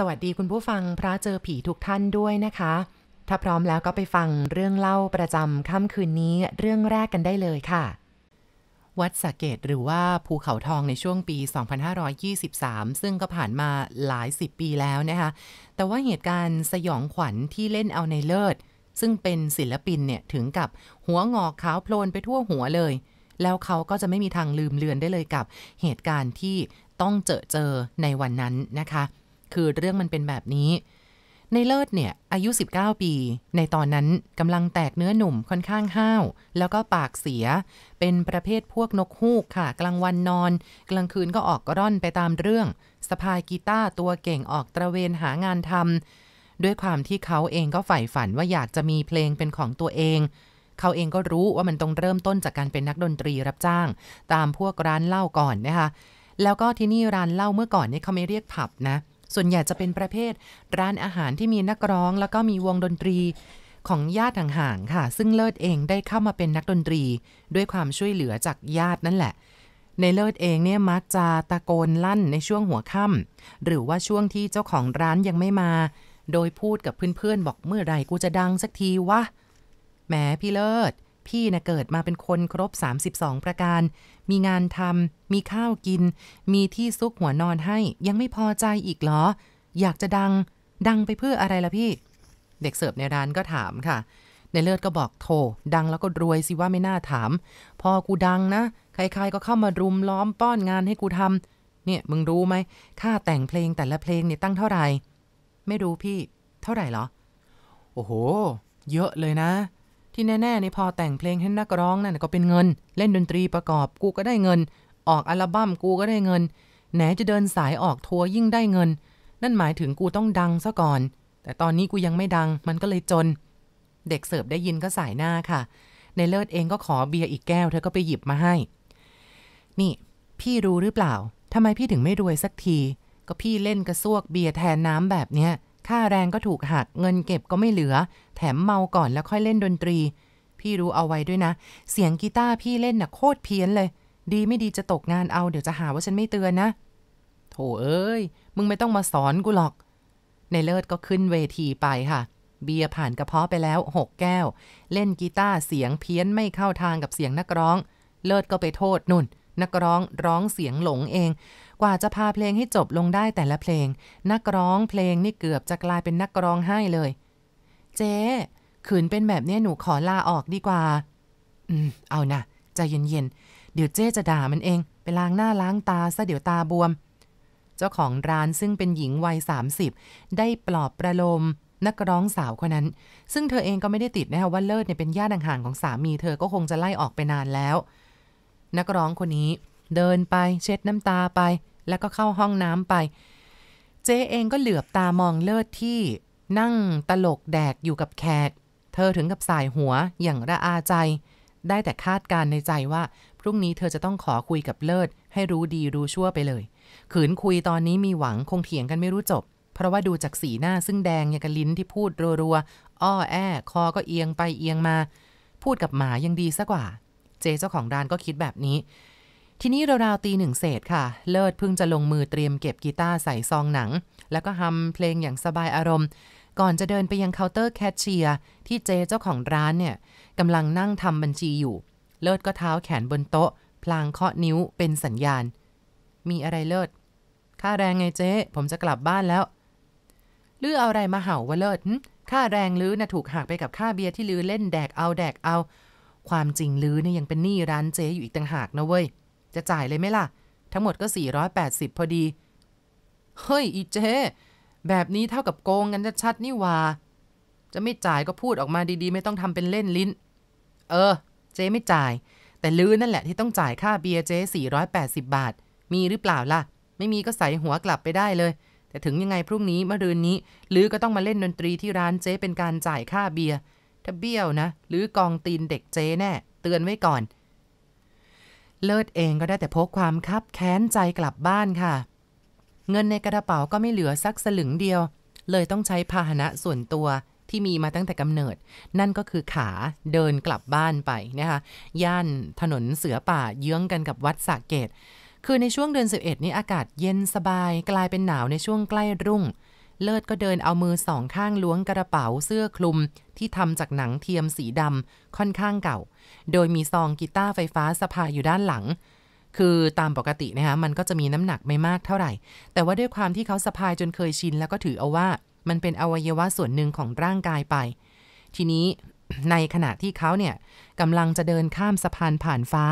สวัสดีคุณผู้ฟังพระเจอผีทุกท่านด้วยนะคะ ถ้าพร้อมแล้วก็ไปฟังเรื่องเล่าประจำค่ำคืนนี้เรื่องแรกกันได้เลยค่ะ วัดสะเกตหรือว่าภูเขาทองในช่วงปี 2523 ซึ่งก็ผ่านมาหลายสิบปีแล้วนะคะ แต่ว่าเหตุการณ์สยองขวัญที่เล่นเอาในเลิศ ซึ่งเป็นศิลปินเนี่ย ถึงกับหัวงอกขาวโพลนไปทั่วหัวเลย แล้วเขาก็จะไม่มีทางลืมเลือนได้เลยกับเหตุการณ์ที่ต้องเจอเจอในวันนั้นนะคะคือเรื่องมันเป็นแบบนี้ ในเลิศเนี่ย อายุ 19 ปี ในตอนนั้นกำลังแตกเนื้อหนุ่มค่อนข้างห้าว แล้วก็ปากเสีย เป็นประเภทพวกนกฮูกค่ะกลางวันนอน กลางคืนก็ออกร่อนไปตามเรื่องสะพายกีตาร์ตัวเก่งออกตระเวนหางานทำด้วยความที่เขาเองก็ใฝ่ฝันว่าอยากจะมีเพลงเป็นของตัวเอง เขาเองก็รู้ว่ามันต้องเริ่มต้นจากการเป็นนักดนตรีรับจ้าง ตามพวกร้านเหล้าก่อนนะคะแล้วก็ที่นี่ร้านเหล้าเมื่อก่อนนี่เขาไม่เรียกผับนะเส่วนใหญ่จะเป็นประเภท ร้านอาหารที่มีนักร้องแล้วก็มีวงดนตรีของญาติห่างๆค่ะ ซึ่งเลิศเองได้เข้ามาเป็นนักดนตรี ด้วยความช่วยเหลือจากญาตินั่นแหละ ในเลิศเองเนี่ยมักจะตะโกนลั่นในช่วงหัวค่ำหรือว่าช่วงที่เจ้าของร้านยังไม่มา โดยพูดกับเพื่อนๆบอกเมื่อไรกูจะดังสักทีวะแหมพี่เลิศพี่นะเกิดมาเป็นคนครบ 32 ประการ มีงานทำ มีข้าวกิน มีที่ซุกหัวนอนให้ ยังไม่พอใจอีกเหรอ อยากจะดัง ดังไปเพื่ออะไรล่ะพี่ เด็กเสิร์ฟในร้านก็ถามค่ะ ในเลิศก็บอกโทดังแล้วก็รวยสิว่าไม่น่าถาม พอกูดังนะ ใครๆก็เข้ามารุมล้อมป้อนงานให้กูทำ เนี่ยมึงรู้ไหมค่าแต่งเพลงแต่ละเพลงเนี่ยตั้งเท่าไหร่ ไม่รู้พี่ เท่าไหร่เหรอ โอ้โห เยอะเลยนะที่แน่ๆในพอแต่งเพลงให้นักร้องนั่นก็เป็นเงิน เล่นดนตรีประกอบกูก็ได้เงิน ออกอัลบั้มกูก็ได้เงินแหนจะเดินสายออกทัวร์ยิ่งได้เงิน นั่นหมายถึงกูต้องดังซะก่อน แต่ตอนนี้กูยังไม่ดัง มันก็เลยจน เด็กเสิร์ฟได้ยินก็สายหน้าค่ะ ในเลิศเองก็ขอเบียร์อีกแก้วเธอก็ไปหยิบมาให้ นี่พี่รู้หรือเปล่าทำไมพี่ถึงไม่รวยสักทีก็พี่เล่นกระซวกเบียร์แทนน้ำแบบเนี้ยค่าแรงก็ถูกหักเงินเก็บก็ไม่เหลือ แถมเมาก่อนแล้วค่อยเล่นดนตรี พี่รู้เอาไว้ด้วยนะ เสียงกีตาร์พี่เล่นนะ่ะโคตรเพี้ยนเลย ดีไม่ดีจะตกงานเอาเดี๋ยวจะหาว่าฉันไม่เตือนนะโถเอ้ยมึงไม่ต้องมาสอนกูหรอกในเลิศก็ขึ้นเวทีไปค่ะ เบียร์ผ่านกระเพาะไปแล้ว หกแก้ว เล่นกีตาร์เสียงเพี้ยนไม่เข้าทางกับเสียงนักร้อง เลิศก็ไปโทษนุ่นนักร้องร้องเสียงหลงเอง กว่าจะพาเพลงให้จบลงได้แต่ละเพลง นักร้องเพลงนี่เกือบจะกลายเป็นนักร้องให้เลย เจ๊ขืนเป็นแบบนี้หนูขอลาออกดีกว่าอืมเอานะใจเย็นๆ เดี๋ยวเจ๊จะด่ามันเอง ไปล้างหน้าล้างตา ซะเดี๋ยวตาบวม เจ้าของร้านซึ่งเป็นหญิงวัย30ได้ปลอบประโลมนักร้องสาวคนนั้น ซึ่งเธอเองก็ไม่ได้ติดนะคะว่าเลิศเนี่ยเป็นญาติห่างของสามีเธอก็คงจะไล่ออกไปนานแล้วนักร้องคนนี้เดินไปเช็ดน้ำตาไป แล้วก็เข้าห้องน้ำไป เจ๊เองก็เหลือบตามองเลิศที่ นั่งตลกแดกอยู่กับแขกเธอถึงกับสายหัวอย่างระอาใจ ได้แต่คาดการในใจว่า พรุ่งนี้เธอจะต้องขอคุยกับเลิศ ให้รู้ดีรู้ชั่วไปเลย ขืนคุยตอนนี้มีหวังคงเถียงกันไม่รู้จบ เพราะว่าดูจากสีหน้าซึ่งแดงอย่างกับลิ้นที่พูดรัวๆอ้อแอะคอก็เอียงไปเอียงมา พูดกับหมายังดีซะกว่าเจเจ้าของร้านก็คิดแบบนี้ ทีนี้ราวๆตีหนึ่งเศษค่ะ เลิศเพิ่งจะลงมือเตรียมเก็บกีตาร์ใส่ซองหนัง แล้วก็ฮัมเพลงอย่างสบายอารมณ์ ก่อนจะเดินไปยังเคาน์เตอร์แคชเชียร์ที่เจเจ้าของร้านเนี่ยกำลังนั่งทำบัญชีอยู่ เลิศก็เท้าแขนบนโต๊ะ พลางเคาะนิ้วเป็นสัญญาณ มีอะไรเลิศค่าแรงไงเจ๊ ผมจะกลับบ้านแล้วลือเอาอะไรมาเห่าว่าเลิศค่าแรงลือนะถูกหักไปกับค่าเบียร์ที่ลือเล่นแดกเอาแดกเอาความจริงลือเนี่ยยังเป็นหนี้ร้านเจ๊อยู่อีกต่างหากนะเว้ย จะจ่ายเลยไหมล่ะ ทั้งหมดก็ 480 พอดี เฮ้ยอีเจ๊ แบบนี้เท่ากับโกงกันชัดๆนี่ว่า จะไม่จ่ายก็พูดออกมาดีๆ ไม่ต้องทำเป็นเล่นลิ้น เออ เจ๊ไม่จ่าย แต่ลือนั่นแหละที่ต้องจ่ายค่าเบียร์เจ๊ 480 บาท มีหรือเปล่าล่ะ ไม่มีก็ใส่หัวกลับไปได้เลย แต่ถึงยังไงพรุ่งนี้มะรืนนี้ลือก็ต้องมาเล่นดนตรีที่ร้านเจ๊เป็นการจ่ายค่าเบียร์ถ้าเบี้ยวนะ หรือกองตีนเด็กเจ๊แน่ เตือนไว้ก่อน เลิศเองก็ได้แต่พกความคับแค้นใจกลับบ้านค่ะ เงินในกระเป๋าก็ไม่เหลือสักสลึงเดียว เลยต้องใช้พาหนะส่วนตัวที่มีมาตั้งแต่กำเนิด นั่นก็คือขาเดินกลับบ้านไปนะคะย่านถนนเสือป่าเยื้องกันกับวัดสะเกต คือในช่วงเดือน11 นี้ อากาศเย็นสบายกลายเป็นหนาวในช่วงใกล้รุ่งเลิศก็เดินเอามือสองข้างล้วงกระเป๋าเสื้อคลุมที่ทำจากหนังเทียมสีดำค่อนข้างเก่า โดยมีซองกีตาร์ไฟฟ้าสะพายอยู่ด้านหลัง คือตามปกตินะคะมันก็จะมีน้ำหนักไม่มากเท่าไหร่ แต่ว่าด้วยความที่เขาสะพายจนเคยชินแล้วก็ถือเอาว่า มันเป็นอวัยวะส่วนหนึ่งของร่างกายไป ทีนี้ในขณะที่เขาเนี่ยกำลังจะเดินข้ามสะพานผ่านฟ้า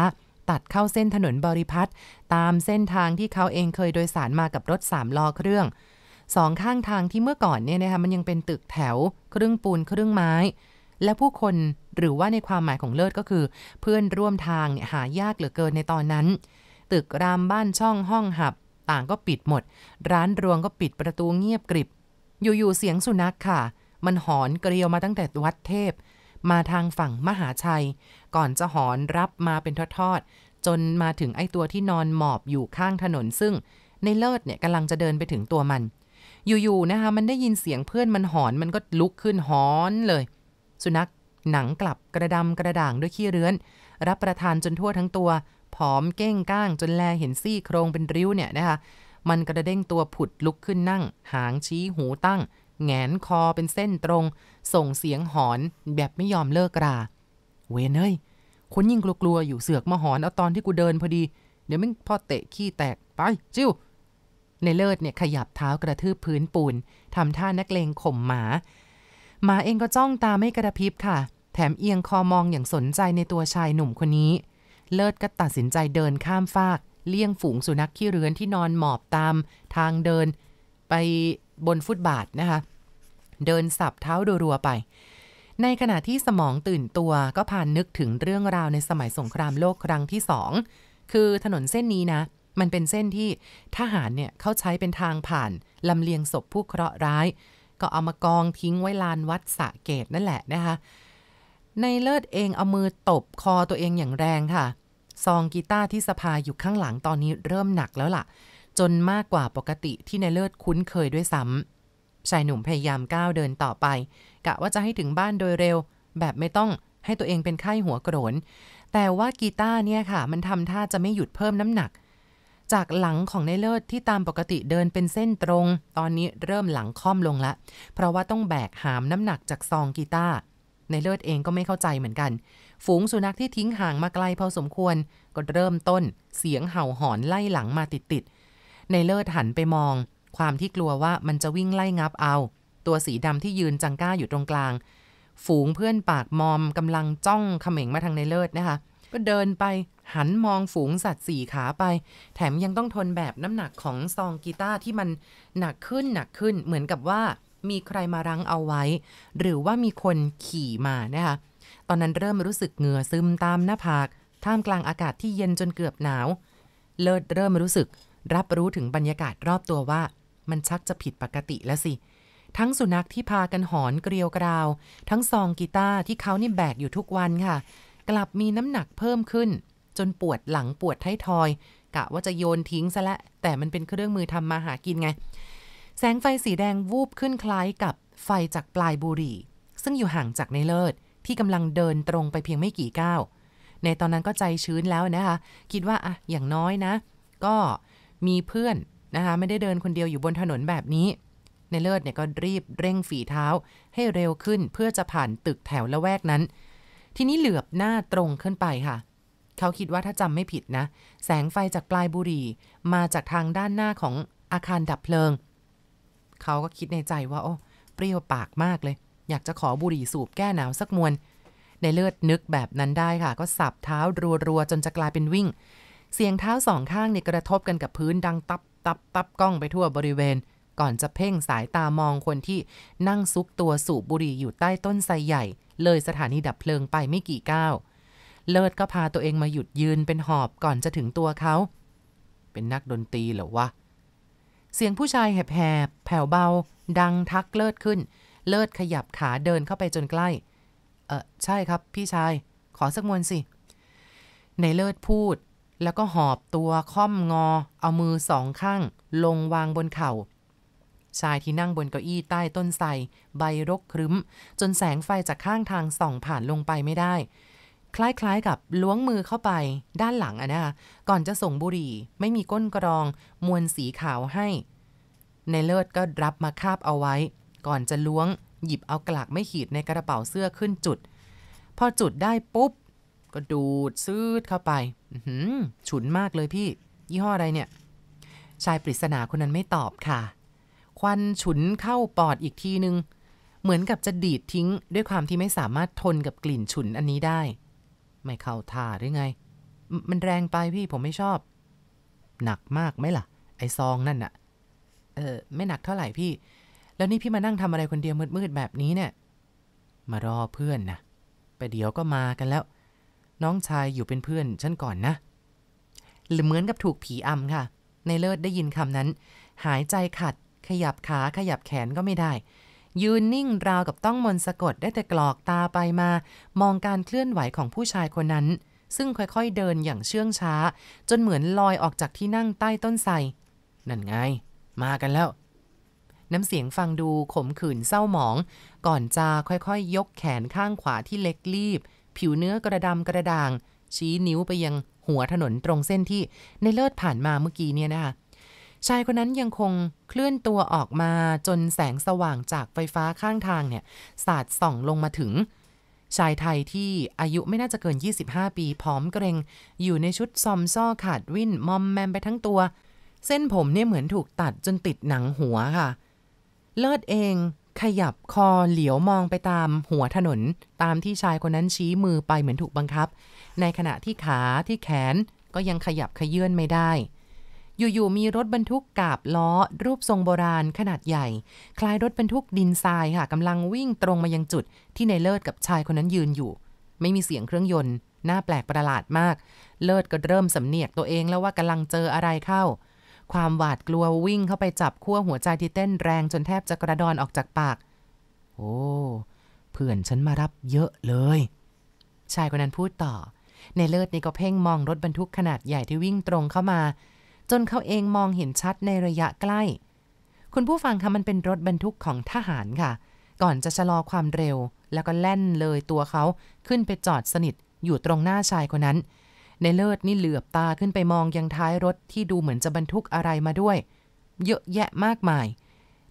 ตัดเข้าเส้นถนนบริพัตรตามเส้นทางที่เขาเองเคยโดยสารมากับรถสามล้อเครื่องสองข้างทางที่เมื่อก่อนเนี่ยนะคะมันยังเป็นตึกแถว ครึ่งปูนครึ่งไม้ และผู้คนหรือว่าในความหมายของเลิศก็คือ เพื่อนร่วมทางเนี่ยหายากเหลือเกินในตอนนั้น ตึกรามบ้านช่องห้องหับ ต่างก็ปิดหมด ร้านรวงก็ปิดประตูเงียบกริบ อยู่ๆเสียงสุนัขค่ะ มันหอนเกลียวมาตั้งแต่วัดเทพ มาทางฝั่งมหาชัย ก่อนจะหอนรับมาเป็นทอดๆจนมาถึงไอ้ตัวที่นอนหมอบอยู่ข้างถนน ซึ่งในเลิศเนี่ยกำลังจะเดินไปถึงตัวมันอยู่ๆนะคะมันได้ยินเสียงเพื่อนมันหอนมันก็ลุกขึ้นหอนเลย สุนัขหนังกลับกระดำกระด่างด้วยขี้เรื้อน รับประทานจนทั่วทั้งตัวผอมเก้งก้างจนแลเห็นซี่โครงเป็นริ้วเนี่ยนะคะมันกระเด้งตัวผุดลุกขึ้นนั่ง หางชี้หูตั้งแงนคอเป็นเส้นตรงส่งเสียงหอนแบบไม่ยอมเลิกราเวนเอ้ยคนยิ่งกลัวๆอยู่เสือกมาหอนเอาตอนที่กูเดินพอดีเดี๋ยวมึงพอเตะขี้แตกไปจิ้วในเลิศเนี่ยขยับเท้ากระทืบพื้นปูนทำท่านักเลงข่มหมา หมาเองก็จ้องตาไม่กระพริบค่ะ แถมเอียงคอมองอย่างสนใจในตัวชายหนุ่มคนนี้ เลิศก็ตัดสินใจเดินข้ามฟาก เลี่ยงฝูงสุนัขขี้เรือนที่นอนหมอบตามทางเดินไปบนฟุตบาทนะคะ เดินสับเท้ารัวๆไป ในขณะที่สมองตื่นตัวก็ผ่านนึกถึงเรื่องราวในสมัยสงครามโลกครั้งที่สองคือถนนเส้นนี้นะมันเป็นเส้นที่ทหารเนี่ย เขาใช้เป็นทางผ่านลำเลียงศพผู้เคราะห์ร้าย ก็เอามากองทิ้งไว้ลานวัดสะเกต นั่นแหละนะคะ ในเลิศเองเอามือตบคอตัวเองอย่างแรงค่ะซองกีตาร์ที่สภาอยู่ข้างหลังตอนนี้เริ่มหนักแล้วละ่ะ จนมากกว่าปกติที่ในเลิศคุ้นเคยด้วยซ้ำชายหนุ่มพยายามก้าวเดินต่อไป กะว่าจะให้ถึงบ้านโดยเร็ว แบบไม่ต้องให้ตัวเองเป็นไข้หัวโกรน แต่ว่ากีตาร์เนี่ยค่ะ มันทำท่าจะไม่หยุดเพิ่มน้ำหนักจากหลังของในเลิศที่ตามปกติเดินเป็นเส้นตรง ตอนนี้เริ่มหลังค่อมลงละ เพราะว่าต้องแบกหามน้ำหนักจากซองกีตาร์ในเลิศเองก็ไม่เข้าใจเหมือนกัน ฝูงสุนัขที่ทิ้งห่างมาไกลพอสมควรก็เริ่มต้น เสียงเห่าหอนไล่หลังมาติดๆ ในเลิศหันไปมองความที่กลัวว่ามันจะวิ่งไล่งับเอา ตัวสีดำที่ยืนจังก้าอยู่ตรงกลาง ฝูงเพื่อนปากมอมกำลังจ้องเขม็งมาทางในเลิศนะคะก็เดินไปหันมองฝูงสัตว์สี่ขาไป แถมยังต้องทนแบบน้ำหนักของซองกีตาร์ที่มันหนักขึ้นหนักขึ้น เหมือนกับว่ามีใครมารังเอาไว้ หรือว่ามีคนขี่มานะคะตอนนั้นเริ่มรู้สึกเหงื่อซึมตามหน้าผากท่ามกลางอากาศที่เย็นจนเกือบหนาวเลิศเริ่มรู้สึกรับรู้ถึงบรรยากาศรอบตัวว่า มันชักจะผิดปกติแล้วสิ ทั้งสุนัขที่พากันหอนเกลียวกราว ทั้งซองกีตาร์ที่เขานี่แบกอยู่ทุกวันค่ะกลับมีน้ำหนักเพิ่มขึ้นจนปวดหลังปวดท้ายทอย กะว่าจะโยนทิ้งซะละ แต่มันเป็นเครื่องมือทำมาหากินไง แสงไฟสีแดงวูบขึ้นคล้ายกับไฟจากปลายบุหรี่ ซึ่งอยู่ห่างจากในเลิศที่กำลังเดินตรงไปเพียงไม่กี่ก้าว ในตอนนั้นก็ใจชื้นแล้วนะคะคิดว่าอะอย่างน้อยนะ ก็มีเพื่อนนะคะไม่ได้เดินคนเดียวอยู่บนถนนแบบนี้ในเลิศเนี่ยก็รีบเร่งฝีเท้า ให้เร็วขึ้นเพื่อจะผ่านตึกแถวละแวกนั้นทีนี้เหลือบหน้าตรงขึ้นไปค่ะ เขาคิดว่าถ้าจำไม่ผิดนะ แสงไฟจากปลายบุหรี่มาจากทางด้านหน้าของอาคารดับเพลิง เขาก็คิดในใจว่าโอ้เปรี้ยวปากมากเลย อยากจะขอบุหรี่สูบแก้หนาวสักมวนในเลือดนึกแบบนั้นได้ค่ะ ก็สับเท้ารัวๆจนจะกลายเป็นวิ่ง เสียงเท้าสองข้างเนี่ยกระทบกันกับพื้นดังตับตับตับกล้องไปทั่วบริเวณ ก่อนจะเพ่งสายตามองคนที่นั่งซุกตัวสูบบุหรี่อยู่ใต้ต้นไทรใหญ่เลยสถานีดับเพลิงไปไม่กี่ก้าว เลิศก็พาตัวเองมาหยุดยืนเป็นหอบก่อนจะถึงตัวเขา เป็นนักดนตรีเหรอวะ เสียงผู้ชายแหบๆแผ่วเบา ดังทักเลิศขึ้น เลิศขยับขาเดินเข้าไปจนใกล้ เออใช่ครับพี่ชาย ขอสักมวนสิ ในเลิศพูดแล้วก็หอบตัวค่อมงอ เอามือสองข้าง ลงวางบนเข่าชายที่นั่งบนเก้าอี้ใต้ต้นไทรใบรกครึ้ม จนแสงไฟจากข้างทางส่องผ่านลงไปไม่ได้ คล้ายๆกับล้วงมือเข้าไป ด้านหลังอะนะคะก่อนจะส่งบุหรี่ ไม่มีก้นกรอง มวลสีขาวให้ ในเลิศก็รับมาคาบเอาไว้ ก่อนจะล้วง หยิบเอากลากไม่ขีดในกระเป๋าเสื้อขึ้นจุด พอจุดได้ปุ๊บ ก็ดูดซืดเข้าไปฉุนมากเลยพี่ ยี่ห้ออะไรเนี่ย ชายปริศนาคนนั้นไม่ตอบค่ะควันฉุนเข้าปอดอีกทีนึง เหมือนกับจะดีดทิ้ง ด้วยความที่ไม่สามารถทนกับกลิ่นฉุนอันนี้ได้ ไม่เข้าท่าหรือไง มันแรงไปพี่ผมไม่ชอบ หนักมากไหมล่ะ ไอซองนั่นอะเออไม่หนักเท่าไหร่พี่ แล้วนี่พี่มานั่งทำอะไรคนเดียวมืดๆแบบนี้เนี่ย มารอเพื่อนนะไปเดี๋ยวก็มากันแล้ว น้องชายอยู่เป็นเพื่อนฉันก่อนนะหรือเหมือนกับถูกผีอำค่ะ ในเลิศได้ยินคำนั้น หายใจขัดขยับขา ขยับแขนก็ไม่ได้ ยืนนิ่งราวกับต้องมนสะกดได้แต่กรอกตาไปมา มองการเคลื่อนไหวของผู้ชายคนนั้น ซึ่งค่อยๆเดินอย่างเชื่องช้า จนเหมือนลอยออกจากที่นั่งใต้ต้นไทรนั่นไง มากันแล้ว น้ำเสียงฟังดูขมขื่นเศร้าหมอง ก่อนจะค่อยๆยยกแขนข้างขวาที่เล็กรีบ ผิวเนื้อกระดำกระด่าง ชี้นิ้วไปยังหัวถนนตรงเส้นที่ในเลิศผ่านมาเมื่อกี้เนี่ยนะคะชายคนนั้นยังคงเคลื่อนตัวออกมาจนแสงสว่างจากไฟฟ้าข้างทางเนี่ย สาดส่องลงมาถึง ชายไทยที่อายุไม่น่าจะเกิน 25 ปีผอมเกรงอยู่ในชุดซอมซ่อขาดวิ่นมอมแมมไปทั้งตัว เส้นผมเนี่ย เหมือนถูกตัดจนติดหนังหัวค่ะ เลิศเองขยับคอเหลียวมองไปตามหัวถนน ตามที่ชายคนนั้นชี้มือไปเหมือนถูกบังคับ ในขณะที่ขาที่แขนก็ยังขยับขยื่นไม่ได้อยู่ๆมีรถบรรทุกกาบล้อ รูปทรงโบราณ ขนาดใหญ่ คล้ายรถบรรทุกดินทรายค่ะกำลังวิ่งตรงมายังจุด ที่ในเลิศกับชายคนนั้นยืนอยู่ ไม่มีเสียงเครื่องยนต์น่าแปลกประหลาดมาก เลิศก็เริ่มสำเนียกตัวเองแล้วว่ากำลังเจออะไรเข้า ความหวาดกลัววิ่งเข้าไปจับขั้วหัวใจที่เต้นแรงจนแทบจะกระดอนออกจากปาก โอ้เพื่อนฉันมารับเยอะเลย ชายคนนั้นพูดต่อในเลิศนี่ก็เพ่งมองรถบรรทุกขนาดใหญ่ที่วิ่งตรงเข้ามาจนเขาเองมองเห็นชัดในระยะใกล้ คุณผู้ฟังคะมันเป็นรถบรรทุกของทหารค่ะ ก่อนจะชะลอความเร็วแล้วก็แล่นเลยตัวเขาขึ้นไปจอดสนิทอยู่ตรงหน้าชายคนนั้น ในเลิศนี่เหลือบตาขึ้นไปมองยังท้ายรถที่ดูเหมือนจะบรรทุกอะไรมาด้วย เยอะแยะมากมาย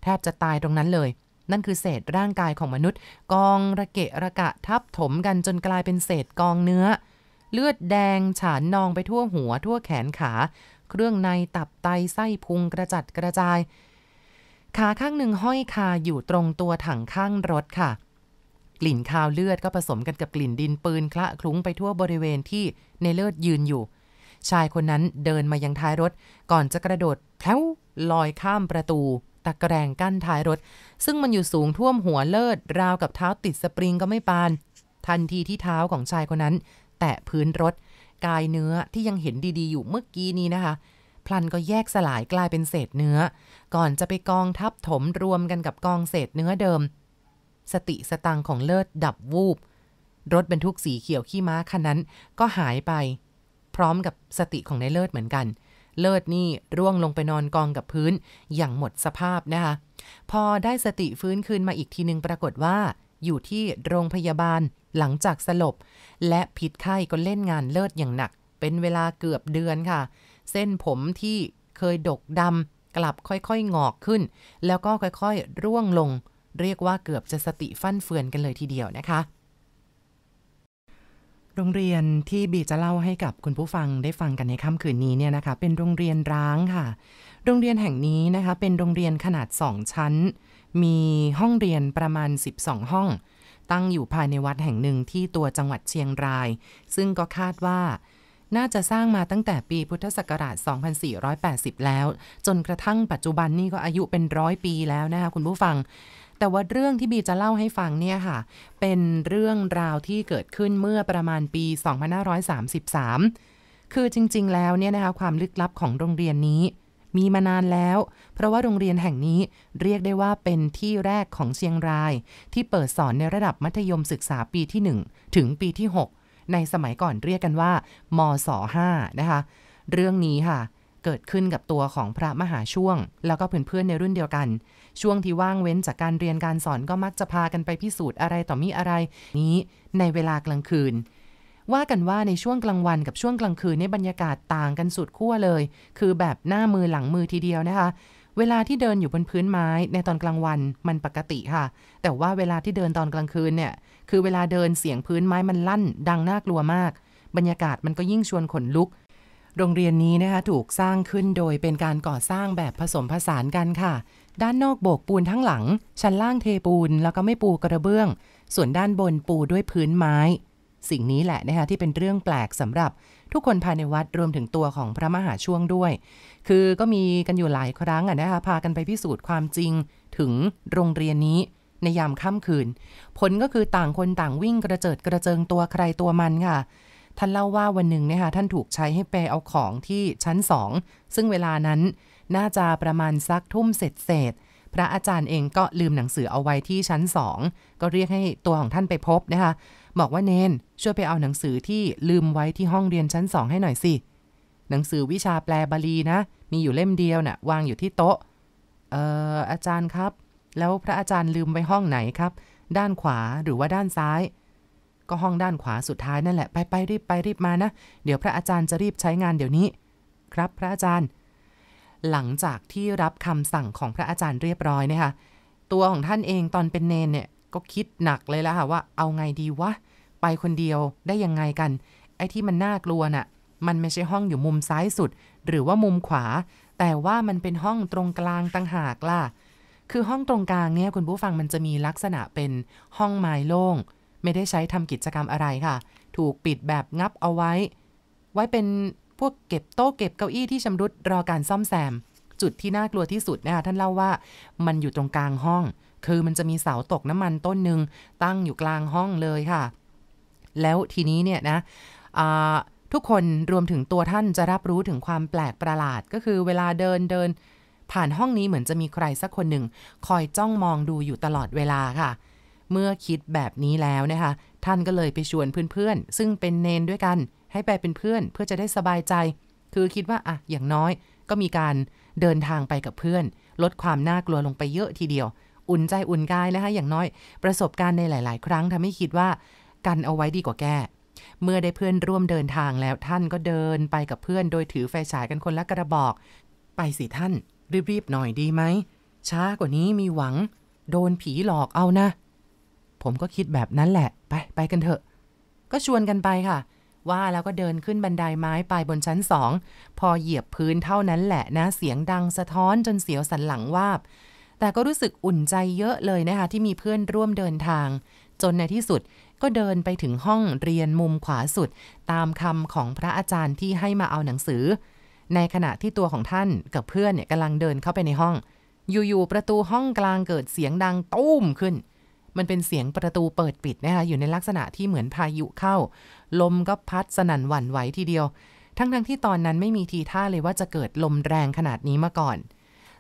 แทบจะตายตรงนั้นเลย นั่นคือเศษร่างกายของมนุษย์ กองระเกะระกะทับถมกันจนกลายเป็นเศษกองเนื้อ เลือดแดงฉานนองไปทั่วหัว ทั่วแขนขาเครื่องในตับไตไส้พุงกระจัดกระจายขาข้างหนึ่งห้อยคาอยู่ตรงตัวถังข้างรถค่ะ กลิ่นคาวเลือดก็ผสมกันกับกลิ่นดินปืนคละคลุ้งไปทั่วบริเวณที่ในเลิศยืนอยู่ ชายคนนั้นเดินมายังท้ายรถก่อนจะกระโดดแล้วลอยข้ามประตูตะแกรงกั้นท้ายรถ ซึ่งมันอยู่สูงท่วมหัวเลิศราวกับเท้าติดสปริงก็ไม่ปาน ทันทีที่เท้าของชายคนนั้น แตะพื้นรถกายเนื้อที่ยังเห็นดีๆอยู่เมื่อกี้นี้นะคะพลันก็แยกสลายกลายเป็นเศษเนื้อ ก่อนจะไปกองทับถมรวมกันกับกองเศษเนื้อเดิม สติสตังของเลิศดับวูบ รถบรรทุกสีเขียวขี้ม้าคันนั้น ก็หายไป พร้อมกับสติของนายเลิศเหมือนกัน เลิศนี่ร่วงลงไปนอนกองกับพื้นอย่างหมดสภาพนะคะพอได้สติฟื้นคืนมาอีกทีนึงปรากฏว่า อยู่ที่โรงพยาบาลหลังจากสลบและผิดไข้ก็เล่นงานเลิศอย่างหนัก เป็นเวลาเกือบเดือนค่ะ เส้นผมที่เคยดกดำกลับค่อยๆงอกขึ้น แล้วก็ค่อยๆร่วงลง เรียกว่าเกือบจะสติฟั่นเฟือนกันเลยทีเดียวนะคะ โรงเรียนที่บีจะเล่าให้กับคุณผู้ฟังได้ฟังกันในค่ำคืนนี้เนี่ยนะคะ เป็นโรงเรียนร้างค่ะ โรงเรียนแห่งนี้นะคะ เป็นโรงเรียนขนาด2ชั้น มีห้องเรียนประมาณ 12 ห้องตั้งอยู่ภายในวัดแห่งหนึ่งที่ตัวจังหวัดเชียงราย ซึ่งก็คาดว่า น่าจะสร้างมาตั้งแต่ปีพุทธศักราช2480 แล้ว จนกระทั่งปัจจุบันนี่ก็อายุเป็นร้อยปีแล้วนะคะคุณผู้ฟัง แต่ว่าเรื่องที่บีจะเล่าให้ฟังเนี่ยค่ะ เป็นเรื่องราวที่เกิดขึ้นเมื่อประมาณปี 2533 คือจริงๆ แล้วเนี่ยนะคะความลึกลับของโรงเรียนนี้มีมานานแล้ว เพราะว่าโรงเรียนแห่งนี้เรียกได้ว่าเป็นที่แรกของเชียงราย ที่เปิดสอนในระดับมัธยมศึกษาปีที่ 1 ถึงปีที่ 6 ในสมัยก่อนเรียกกันว่ามศ5นะคะ เรื่องนี้ค่ะเกิดขึ้นกับตัวของพระมหาช่วง แล้วก็เพื่อนๆในรุ่นเดียวกัน ช่วงที่ว่างเว้นจากการเรียนการสอนก็มักจะพากันไปพิสูจน์อะไรต่อมีอะไร นี้ในเวลากลางคืนว่ากันว่าในช่วงกลางวันกับช่วงกลางคืน ในบรรยากาศต่างกันสุดขั้วเลย คือแบบหน้ามือหลังมือทีเดียวนะคะ เวลาที่เดินอยู่บนพื้นไม้ในตอนกลางวันมันปกติค่ะ แต่ว่าเวลาที่เดินตอนกลางคืนเนี่ย คือเวลาเดินเสียงพื้นไม้มันลั่นดังน่ากลัวมาก บรรยากาศมันก็ยิ่งชวนขนลุก โรงเรียนนี้นะคะถูกสร้างขึ้นโดยเป็นการก่อสร้างแบบผสมผสานกันค่ะ ด้านนอกโบกปูนทั้งหลัง ชั้นล่างเทปูนแล้วก็ไม่ปูกระเบื้อง ส่วนด้านบนปูด้วยพื้นไม้สิ่งนี้แหละนะคะ ที่เป็นเรื่องแปลกสำหรับ ทุกคนภายในวัดรวมถึงตัวของพระมหาช่วงด้วย คือก็มีกันอยู่หลายครั้งนะคะพากันไปพิสูจน์ความจริง ถึงโรงเรียนนี้ในยามค่ำคืน ผลก็คือต่างคนต่างวิ่งกระเจิดกระเจิงตัวใครตัวมันค่ะท่านเล่าว่าวันหนึ่งนะคะท่านถูกใช้ให้ไปเอาของที่ชั้นสองซึ่งเวลานั้นน่าจะประมาณสักทุ่มเศษเศษพระอาจารย์เองก็ลืมหนังสือเอาไว้ที่ชั้นสองก็เรียกให้ตัวของท่านไปพบนะคะบอกว่าเนนช่วยไปเอาหนังสือที่ลืมไว้ที่ห้องเรียนชั้นสองให้หน่อยสิหนังสือวิชาแปลบาลีนะ มีอยู่เล่มเดียวนะ่ะวางอยู่ที่โต๊ะเอ่ออาจารย์ครับ แล้วพระอาจารย์ลืมไว้ห้องไหนครับ ด้านขวาหรือว่าด้านซ้าย ก็ห้องด้านขวาสุดท้ายนั่นแหละ ไปไปรีบไปรีบมานะ เดี๋ยวพระอาจารย์จะรีบใช้งานเดี๋ยวนี้ ครับพระอาจารย์ หลังจากที่รับคำสั่งของพระอาจารย์เรียบร้อยนะคะตัวของท่านเองตอนเป็นเนนเนี่ยก็คิดหนักเลยแล้วค่ะว่าเอาไงดีวะไปคนเดียวได้ยังไงกัน ไอ้ที่มันน่ากลัวน่ะมันไม่ใช่ห้องอยู่มุมซ้ายสุดหรือว่ามุมขวา แต่ว่ามันเป็นห้องตรงกลางต่างหากล่ะคือห้องตรงกลางเนี่ยคุณผู้ฟังมันจะมีลักษณะเป็นห้องไม้โล่งไม่ได้ใช้ทำกิจกรรมอะไรค่ะ ถูกปิดแบบงับเอาไว้ ไว้เป็นพวกเก็บโต๊ะเก็บเก้าอี้ที่ชำรุดรอการซ่อมแซมจุดที่น่ากลัวที่สุดนะคะท่านเล่าว่า มันอยู่ตรงกลางห้องคือมันจะมีเสาตกน้ำมันต้นหนึ่งตั้งอยู่กลางห้องเลยค่ะ แล้วทีนี้เนี่ยนะทุกคนรวมถึงตัวท่านจะรับรู้ถึงความแปลกประหลาดก็คือเวลาเดินเดิน ผ่านห้องนี้เหมือนจะมีใครสักคนหนึ่งคอยจ้องมองดูอยู่ตลอดเวลาค่ะ เมื่อคิดแบบนี้แล้วนะคะท่านก็เลยไปชวนเพื่อนๆ ซึ่งเป็นเนนด้วยกัน ให้ไปเป็นเพื่อนเพื่อจะได้สบายใจ คือคิดว่าอะอย่างน้อย ก็มีการเดินทางไปกับเพื่อน ลดความน่ากลัวลงไปเยอะทีเดียวอุ่นใจอุ่นกายนะคะอย่างน้อย ประสบการณ์ในหลาย ๆ ครั้งทำให้คิดว่ากันเอาไว้ดีกว่าแก้เมื่อได้เพื่อนร่วมเดินทางแล้วท่านก็เดินไปกับเพื่อนโดยถือไฟฉายกันคนละกระบอก ไปสิท่านรีบ ๆ หน่อยดีไหมช้ากว่านี้มีหวัง โดนผีหลอกเอานะ ผมก็คิดแบบนั้นแหละ ไปไปกันเถอะ ก็ชวนกันไปค่ะ ว่าแล้วก็เดินขึ้นบันไดไม้ไปบนชั้นสองพอเหยียบพื้นเท่านั้นแหละนะเสียงดังสะท้อนจนเสียวสันหลังวาบแต่ก็รู้สึกอุ่นใจเยอะเลยนะคะที่มีเพื่อนร่วมเดินทาง จนในที่สุดก็เดินไปถึงห้องเรียนมุมขวาสุดตามคำของพระอาจารย์ที่ให้มาเอาหนังสือ ในขณะที่ตัวของท่านกับเพื่อนเนี่ยกำลังเดินเข้าไปในห้อง อยู่ๆ ประตูห้องกลางเกิดเสียงดังตุ้มขึ้น มันเป็นเสียงประตูเปิดปิดนะคะอยู่ในลักษณะที่เหมือนพายุเข้า ลมก็พัดสนั่นหวั่นไหวทีเดียว ทั้งๆทที่ตอนนั้นไม่มีทีท่าเลยว่าจะเกิดลมแรงขนาดนี้มาก่อน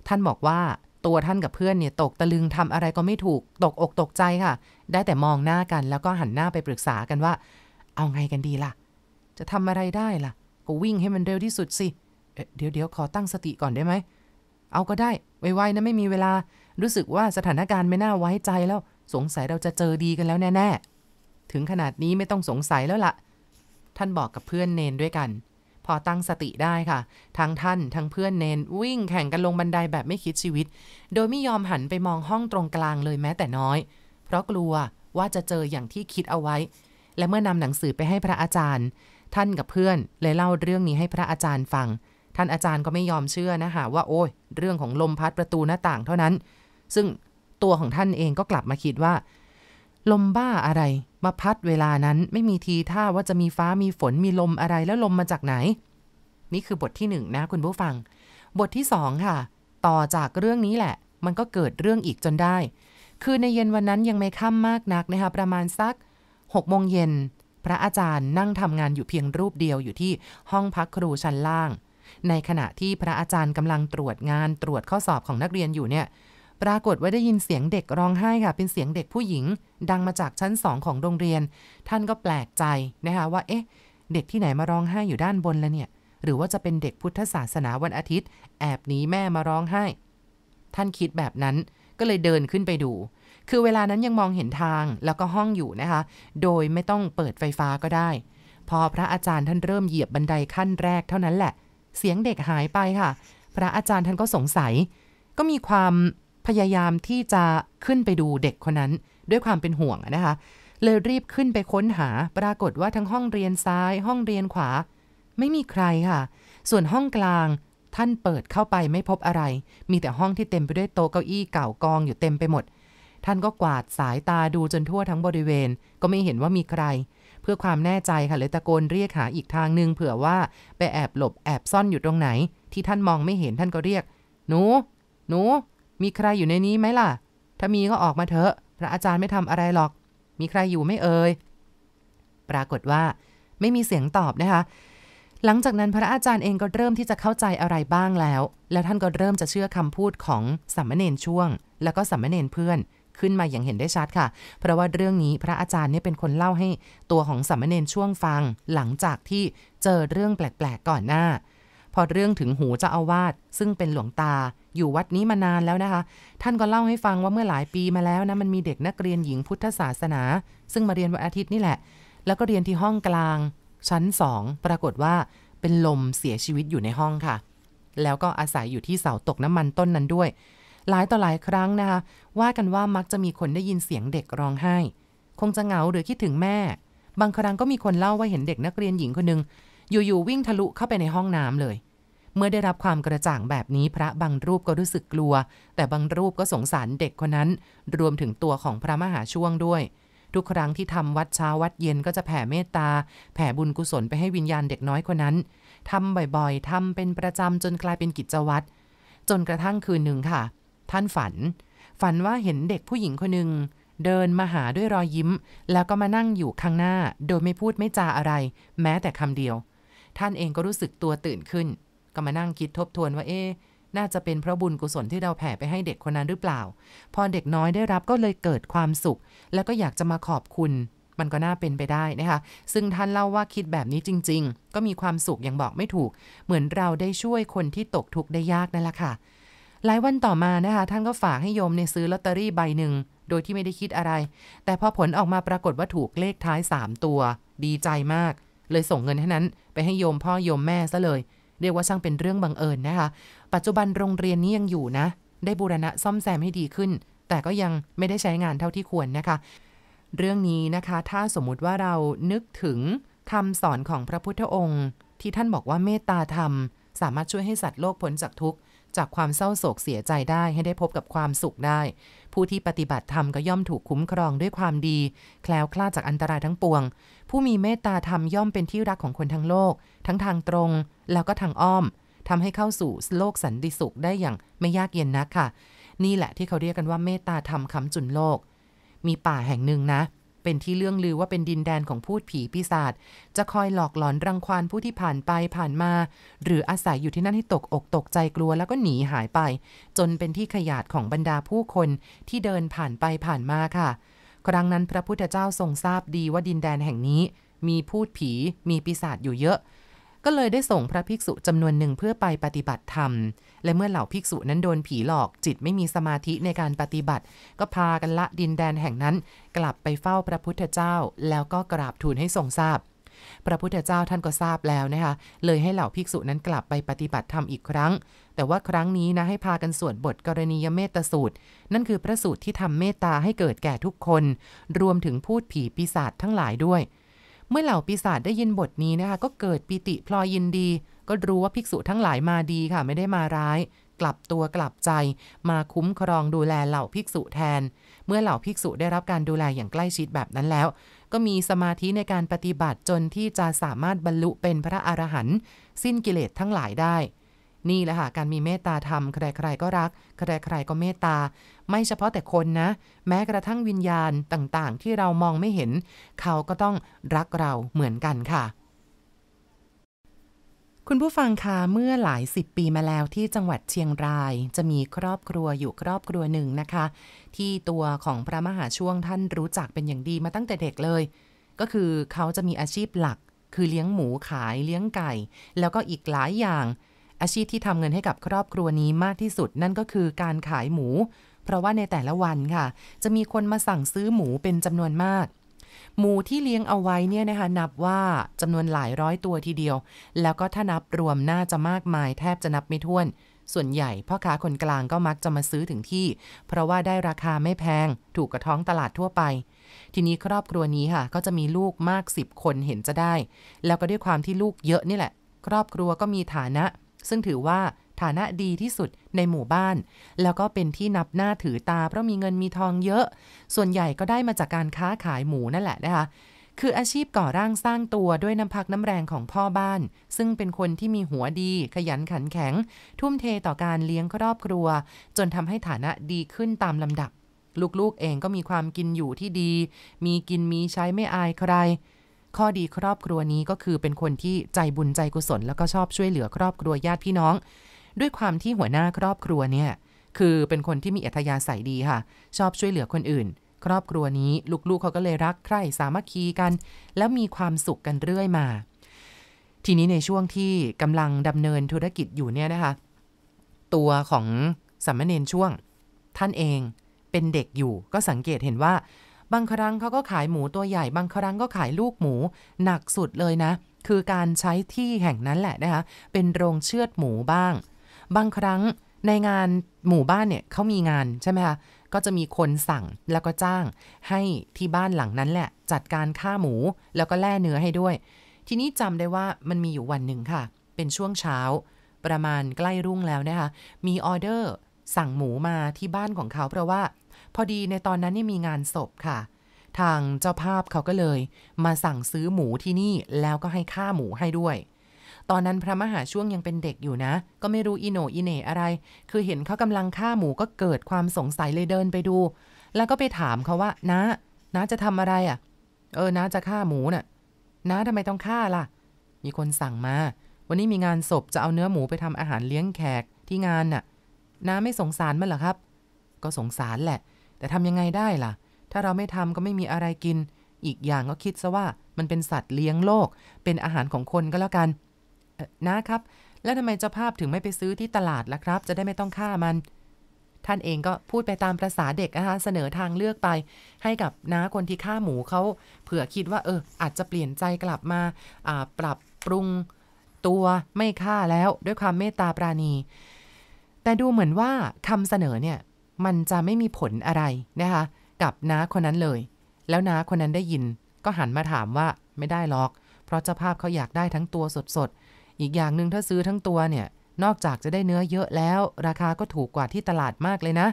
ท่านบอกว่าตัวท่านกับเพื่อนเนี่ย ตกตะลึงทำอะไรก็ไม่ถูกตกอกตกใจค่ะ ได้แต่มองหน้ากัน แล้วก็หันหน้าไปปรึกษากันว่า เอาไงกันดีล่ะจะทำอะไรได้ล่ะก็วิ่งให้มันเร็วที่สุดสิเดี๋ยวเดี๋ยวขอตั้งสติก่อนได้ไหม เอาก็ได้ ไวๆนะไม่มีเวลา รู้สึกว่าสถานการณ์ไม่น่าไว้ใจแล้วสงสัยเราจะเจอดีกันแล้วแน่ๆ ถึงขนาดนี้ไม่ต้องสงสัยแล้วละ่ะท่านบอกกับเพื่อนเนนด้วยกันพอตั้งสติได้ค่ะ ทั้งท่านทั้งเพื่อนเนนวิ่งแข่งกันลงบันไดแบบไม่คิดชีวิต โดยไม่ยอมหันไปมองห้องตรงกลางเลยแม้แต่น้อย เพราะกลัวว่าจะเจออย่างที่คิดเอาไว้ และเมื่อนำหนังสือไปให้พระอาจารย์ ท่านกับเพื่อนเลยเล่าเรื่องนี้ให้พระอาจารย์ฟัง ท่านอาจารย์ก็ไม่ยอมเชื่อนะคะว่า โอ้ยเรื่องของลมพัดประตูหน้าต่างเท่านั้น ซึ่งตัวของท่านเองก็กลับมาคิดว่า ลมบ้าอะไรมาพัดเวลานั้นไม่มีทีท่าว่าจะมีฟ้ามีฝนมีลมอะไรแล้วลมมาจากไหน นี่คือบทที่1นนะคุณผู้ฟัง บทที่2ค่ะ ต่อจากเรื่องนี้แหละ มันก็เกิดเรื่องอีกจนได้ คือในเย็นวันนั้นยังไม่ค่ำมากนักนะคะประมาณสัก6โมงเย็นพระอาจารย์นั่งทำงานอยู่เพียงรูปเดียวอยู่ที่ห้องพักครูชั้นล่าง ในขณะที่พระอาจารย์กำลังตรวจงานตรวจข้อสอบของนักเรียนอยู่เนี่ยปรากฏว่าได้ยินเสียงเด็กร้องไห้ค่ะ เป็นเสียงเด็กผู้หญิง ดังมาจากชั้นสองของโรงเรียน ท่านก็แปลกใจ นะคะว่า เอ๊ะ เด็กที่ไหนมาร้องไห้อยู่ด้านบนแล้วเนี่ย หรือว่าจะเป็นเด็กพุทธศาสนาวันอาทิตย์ แอบหนีแม่มาร้องไห้ ท่านคิดแบบนั้นก็เลยเดินขึ้นไปดู คือเวลานั้นยังมองเห็นทางแล้วก็ห้องอยู่นะคะ โดยไม่ต้องเปิดไฟฟ้าก็ได้ พอพระอาจารย์ท่านเริ่มเหยียบบันไดขั้นแรกเท่านั้นแหละ เสียงเด็กหายไปค่ะ พระอาจารย์ท่านก็สงสัย ก็มีความพยายามที่จะขึ้นไปดูเด็กคนนั้น ด้วยความเป็นห่วงนะคะ เลยรีบขึ้นไปค้นหาปรากฏว่าทั้งห้องเรียนซ้ายห้องเรียนขวา ไม่มีใครค่ะ ส่วนห้องกลาง ท่านเปิดเข้าไปไม่พบอะไร มีแต่ห้องที่เต็มไปด้วยโต๊ะเก้าอี้เก่ากองอยู่เต็มไปหมด ท่านก็กวาดสายตาดูจนทั่วทั้งบริเวณก็ไม่เห็นว่ามีใคร เพื่อความแน่ใจค่ะเลยตะโกนเรียกหาอีกทางหนึ่งเผื่อว่าไปแอบหลบแอบซ่อนอยู่ตรงไหน ที่ท่านมองไม่เห็นท่านก็เรียกหนู หนูมีใครอยู่ในนี้ไหมล่ะ ถ้ามีก็ออกมาเถอะ พระอาจารย์ไม่ทำอะไรหรอก มีใครอยู่ไม่เอ่ย ปรากฏว่าไม่มีเสียงตอบนะคะ หลังจากนั้นพระอาจารย์เองก็เริ่มที่จะเข้าใจอะไรบ้างแล้ว แล้วท่านก็เริ่มจะเชื่อคำพูดของสัมมเนนช่วง แล้วก็สัมมเนนเพื่อน ขึ้นมาอย่างเห็นได้ชัดค่ะ เพราะว่าเรื่องนี้พระอาจารย์เนี่ยเป็นคนเล่าให้ ตัวของสัมมเนนช่วงฟัง หลังจากที่เจอเรื่องแปลกๆก่อนหน้าพอเรื่องถึงหูเจ้าอาวาสซึ่งเป็นหลวงตา อยู่วัดนี้มานานแล้วนะคะ ท่านก็เล่าให้ฟังว่าเมื่อหลายปีมาแล้วนะมันมีเด็กนักเรียนหญิงพุทธศาสนา ซึ่งมาเรียนวันอาทิตย์นี่แหละ แล้วก็เรียนที่ห้องกลาง ชั้นสองปรากฏว่าเป็นลมเสียชีวิตอยู่ในห้องค่ะ แล้วก็อาศัยอยู่ที่เสาตกน้ำมันต้นนั้นด้วย หลายต่อหลายครั้งนะคะว่ากันว่ามักจะมีคนได้ยินเสียงเด็กร้องไห้คงจะเหงาหรือคิดถึงแม่ บางครั้งก็มีคนเล่าว่าเห็นเด็กนักเรียนหญิงคนหนึ่งอยู่ๆวิ่งทะลุเข้าไปในห้องน้ำเลย เมื่อได้รับความกระจ่างแบบนี้พระบางรูปก็รู้สึกกลัว แต่บางรูปก็สงสารเด็กคนนั้น รวมถึงตัวของพระมหาช่วงด้วย ทุกครั้งที่ทำวัดเช้าวัดเย็นก็จะแผ่เมตตา แผ่บุญกุศลไปให้วิญญาณเด็กน้อยคนนั้นทำบ่อยๆทำเป็นประจำจนกลายเป็นกิจวัตรจนกระทั่งคืนหนึ่งค่ะ ท่านฝัน ฝันว่าเห็นเด็กผู้หญิงคนหนึ่งเดินมาหาด้วยรอยยิ้ม แล้วก็มานั่งอยู่ข้างหน้า โดยไม่พูดไม่จาอะไร แม้แต่คำเดียวท่านเองก็รู้สึกตัวตื่นขึ้น ก็มานั่งคิดทบทวนว่าเอ๊น่าจะเป็นพระบุญกุศลที่เราแผ่ไปให้เด็กคนนั้นหรือเปล่า พอเด็กน้อยได้รับก็เลยเกิดความสุข แล้วก็อยากจะมาขอบคุณ มันก็น่าเป็นไปได้นะคะซึ่งท่านเล่าว่าคิดแบบนี้จริงๆ ก็มีความสุขอย่างบอกไม่ถูก เหมือนเราได้ช่วยคนที่ตกทุกข์ได้ยากนั่นแหละค่ะ หลายวันต่อมานะคะท่านก็ฝากให้โยมในซื้อลอตเตอรี่ใบหนึ่งโดยที่ไม่ได้คิดอะไร แต่พอผลออกมาปรากฏว่าถูกเลขท้าย 3 ตัว ดีใจมากเลยส่งเงินให้นั้นไปให้โยมพ่อโยมแม่ซะเลย เรียกว่าช่างเป็นเรื่องบังเอิญนะคะปัจจุบันโรงเรียนนี้ยังอยู่นะ ได้บูรณะซ่อมแซมให้ดีขึ้น แต่ก็ยังไม่ได้ใช้งานเท่าที่ควรนะคะ เรื่องนี้นะคะถ้าสมมุติว่าเรานึกถึงคำสอนของพระพุทธองค์ ที่ท่านบอกว่าเมตตาธรรม สามารถช่วยให้สัตว์โลกพ้นจากทุกข์จากความเศร้าโศกเสียใจได้ให้ได้พบกับความสุขได้ ผู้ที่ปฏิบัติธรรมก็ย่อมถูกคุ้มครองด้วยความดี แคล้วคลาดจากอันตรายทั้งปวง ผู้มีเมตตาธรรมย่อมเป็นที่รักของคนทั้งโลก ทั้งทางตรง แล้วก็ทางอ้อมทำให้เข้าสู่โลกสันติสุขได้อย่างไม่ยากเย็นนักค่ะ นี่แหละที่เขาเรียกกันว่าเมตตาธรรมคำจุนโลก มีป่าแห่งหนึ่งนะเป็นที่เลื่องลือว่าเป็นดินแดนของพูดผีปีศาจจะคอยหลอกหลอนรังควานผู้ที่ผ่านไปผ่านมา หรืออาศัยอยู่ที่นั่นให้ตกอกตกใจกลัวแล้วก็หนีหายไป จนเป็นที่ขยาดของบรรดาผู้คนที่เดินผ่านไปผ่านมาค่ะ ครั้งนั้นพระพุทธเจ้าทรงทราบดีว่าดินแดนแห่งนี้ มีพูดผี มีปีศาจอยู่เยอะก็เลยได้ส่งพระภิกษุจำนวนหนึ่งเพื่อไปปฏิบัติธรรม และเมื่อเหล่าภิกษุนั้นโดนผีหลอกจิตไม่มีสมาธิในการปฏิบัติ ก็พากันละดินแดนแห่งนั้น กลับไปเฝ้าพระพุทธเจ้าแล้วก็กราบทูลให้ทรงทราบ พระพุทธเจ้าท่านก็ทราบแล้วนะคะเลยให้เหล่าภิกษุนั้นกลับไปปฏิบัติธรรมอีกครั้ง แต่ว่าครั้งนี้นะให้พากันสวดบทกรณียเมตสูตรนั่นคือพระสูตรที่ทำเมตตาให้เกิดแก่ทุกคน รวมถึงพูดผีปีศาจทั้งหลายด้วยเมื่อเหล่าปีศาจได้ยินบทนี้นะคะ ก็เกิดปิติพลอยยินดี ก็รู้ว่าภิกษุทั้งหลายมาดีค่ะไม่ได้มาร้าย กลับตัวกลับใจมาคุ้มครองดูแลเหล่าภิกษุแทน เมื่อเหล่าภิกษุได้รับการดูแลอย่างใกล้ชิดแบบนั้นแล้ว ก็มีสมาธิในการปฏิบัติจนที่จะสามารถบรรลุเป็นพระอรหันต์สิ้นกิเลสทั้งหลายได้นี่แหละค่ะการมีเมตตาธรรมใคร ๆ ก็รัก ใครๆก็เมตตา ไม่เฉพาะแต่คนนะ แม้กระทั่งวิญญาณต่างๆ ที่เรามองไม่เห็น เขาก็ต้องรักเราเหมือนกันค่ะ คุณผู้ฟังคะเมื่อหลายสิบปีมาแล้วที่จังหวัดเชียงรายจะมีครอบครัวอยู่ครอบครัวหนึ่งนะคะ ที่ตัวของพระมหาช่วงท่านรู้จักเป็นอย่างดีมาตั้งแต่เด็กเลย ก็คือเขาจะมีอาชีพหลัก คือเลี้ยงหมูขายเลี้ยงไก่ แล้วก็อีกหลายอย่างอาชีพที่ทำเงินให้กับครอบครัวนี้มากที่สุดนั่นก็คือการขายหมู เพราะว่าในแต่ละวันค่ะ จะมีคนมาสั่งซื้อหมูเป็นจำนวนมาก หมูที่เลี้ยงเอาไว้เนี่ยนะคะนับว่าจำนวนหลายร้อยตัวทีเดียว แล้วก็ถ้านับรวมน่าจะมากมาย แทบจะนับไม่ถ้วน ส่วนใหญ่พ่อค้าคนกลางก็มักจะมาซื้อถึงที่ เพราะว่าได้ราคาไม่แพง ถูกกระท้องตลาดทั่วไป ทีนี้ครอบครัวนี้ค่ะ ก็จะมีลูกมาก10คนเห็นจะได้ แล้วก็ด้วยความที่ลูกเยอะนี่แหละ ครอบครัวก็มีฐานะซึ่งถือว่าฐานะดีที่สุดในหมู่บ้าน แล้วก็เป็นที่นับหน้าถือตา เพราะมีเงินมีทองเยอะ ส่วนใหญ่ก็ได้มาจากการค้าขายหมูนั่นแหละนะคะคืออาชีพก่อร่างสร้างตัวด้วยน้ำพักน้ำแรงของพ่อบ้าน ซึ่งเป็นคนที่มีหัวดี ขยันขันแข็ง ทุ่มเทต่อการเลี้ยงครอบครัว จนทำให้ฐานะดีขึ้นตามลำดับลูกๆเองก็มีความกินอยู่ที่ดี มีกินมีใช้ไม่อายใครข้อดีครอบครัวนี้ก็คือเป็นคนที่ ใจบุญใจกุศล แล้วก็ชอบช่วยเหลือครอบครัวญาติพี่น้อง ด้วยความที่หัวหน้าครอบครัวเนี่ย คือเป็นคนที่มีอัธยาศัยดีค่ะ ชอบช่วยเหลือคนอื่น ครอบครัวนี้ลูกๆเขาก็เลยรักใคร่สามัคคี กัน แล้วมีความสุขกันเรื่อยมา ทีนี้ในช่วงที่กำลังดำเนินธุรกิจอยู่เนี่ยนะคะตัวของสัมมเนนช่วง ท่านเองเป็นเด็กอยู่ก็สังเกตเห็นว่าบางครั้งเขาก็ขายหมูตัวใหญ่ บางครั้งก็ขายลูกหมูหนักสุดเลยนะ คือการใช้ที่แห่งนั้นแหละนะคะ เป็นโรงเชือดหมูบ้าง บางครั้งในงานหมู่บ้านเนี่ยเขามีงานใช่ไหมคะ ก็จะมีคนสั่งแล้วก็จ้างให้ที่บ้านหลังนั้นแหละ จัดการฆ่าหมูแล้วก็แล่เนื้อให้ด้วย ทีนี้จำได้ว่ามันมีอยู่วันหนึ่งค่ะ เป็นช่วงเช้าประมาณใกล้รุ่งแล้วนะคะ มีออเดอร์สั่งหมูมาที่บ้านของเขาเพราะว่าพอดีในตอนนั้นนี่มีงานศพค่ะ ทางเจ้าภาพเขาก็เลย มาสั่งซื้อหมูที่นี่แล้วก็ให้ค่าหมูให้ด้วย ตอนนั้นพระมหาช่วงยังเป็นเด็กอยู่นะ ก็ไม่รู้อิโนอิเนอะไร คือเห็นเขากำลังฆ่าหมูก็เกิดความสงสัยเลยเดินไปดู แล้วก็ไปถามเขาว่า นะน้าจะทำอะไรอะ่ะ เออน้าจะฆ่าหมูนะ่ะน้าทำไมต้องฆ่าล่ะ มีคนสั่งมา วันนี้มีงานศพจะเอาเนื้อหมูไปทำอาหารเลี้ยงแขกที่งานน่ะ น้าไม่สงสารมันเหรอครับ ก็สงสารแหละแต่ทำยังไงได้ล่ะ ถ้าเราไม่ทำก็ไม่มีอะไรกิน อีกอย่างก็คิดซะว่า มันเป็นสัตว์เลี้ยงโลก เป็นอาหารของคนก็แล้วกัน นะครับ แล้วทำไมเจ้าภาพถึงไม่ไปซื้อที่ตลาดล่ะครับ จะได้ไม่ต้องฆ่ามัน ท่านเองก็พูดไปตามประษาเด็กนะคะเสนอทางเลือกไป ให้กับน้าคนที่ฆ่าหมูเขา เผื่อคิดว่าเออ อาจจะเปลี่ยนใจกลับมา ปรับปรุงตัวไม่ฆ่าแล้ว ด้วยความเมตตาปราณี แต่ดูเหมือนว่าคำเสนอเนี่ยมันจะไม่มีผลอะไร นะคะกับน้าคนนั้นเลย แล้วน้าคนนั้นได้ยิน ก็หันมาถามว่าไม่ได้หรอก เพราะเจ้าภาพเขาอยากได้ทั้งตัวสดๆ อีกอย่างหนึ่งถ้าซื้อทั้งตัวเนี่ยนอกจากจะได้เนื้อเยอะแล้ว ราคาก็ถูกกว่าที่ตลาดมากเลยนะ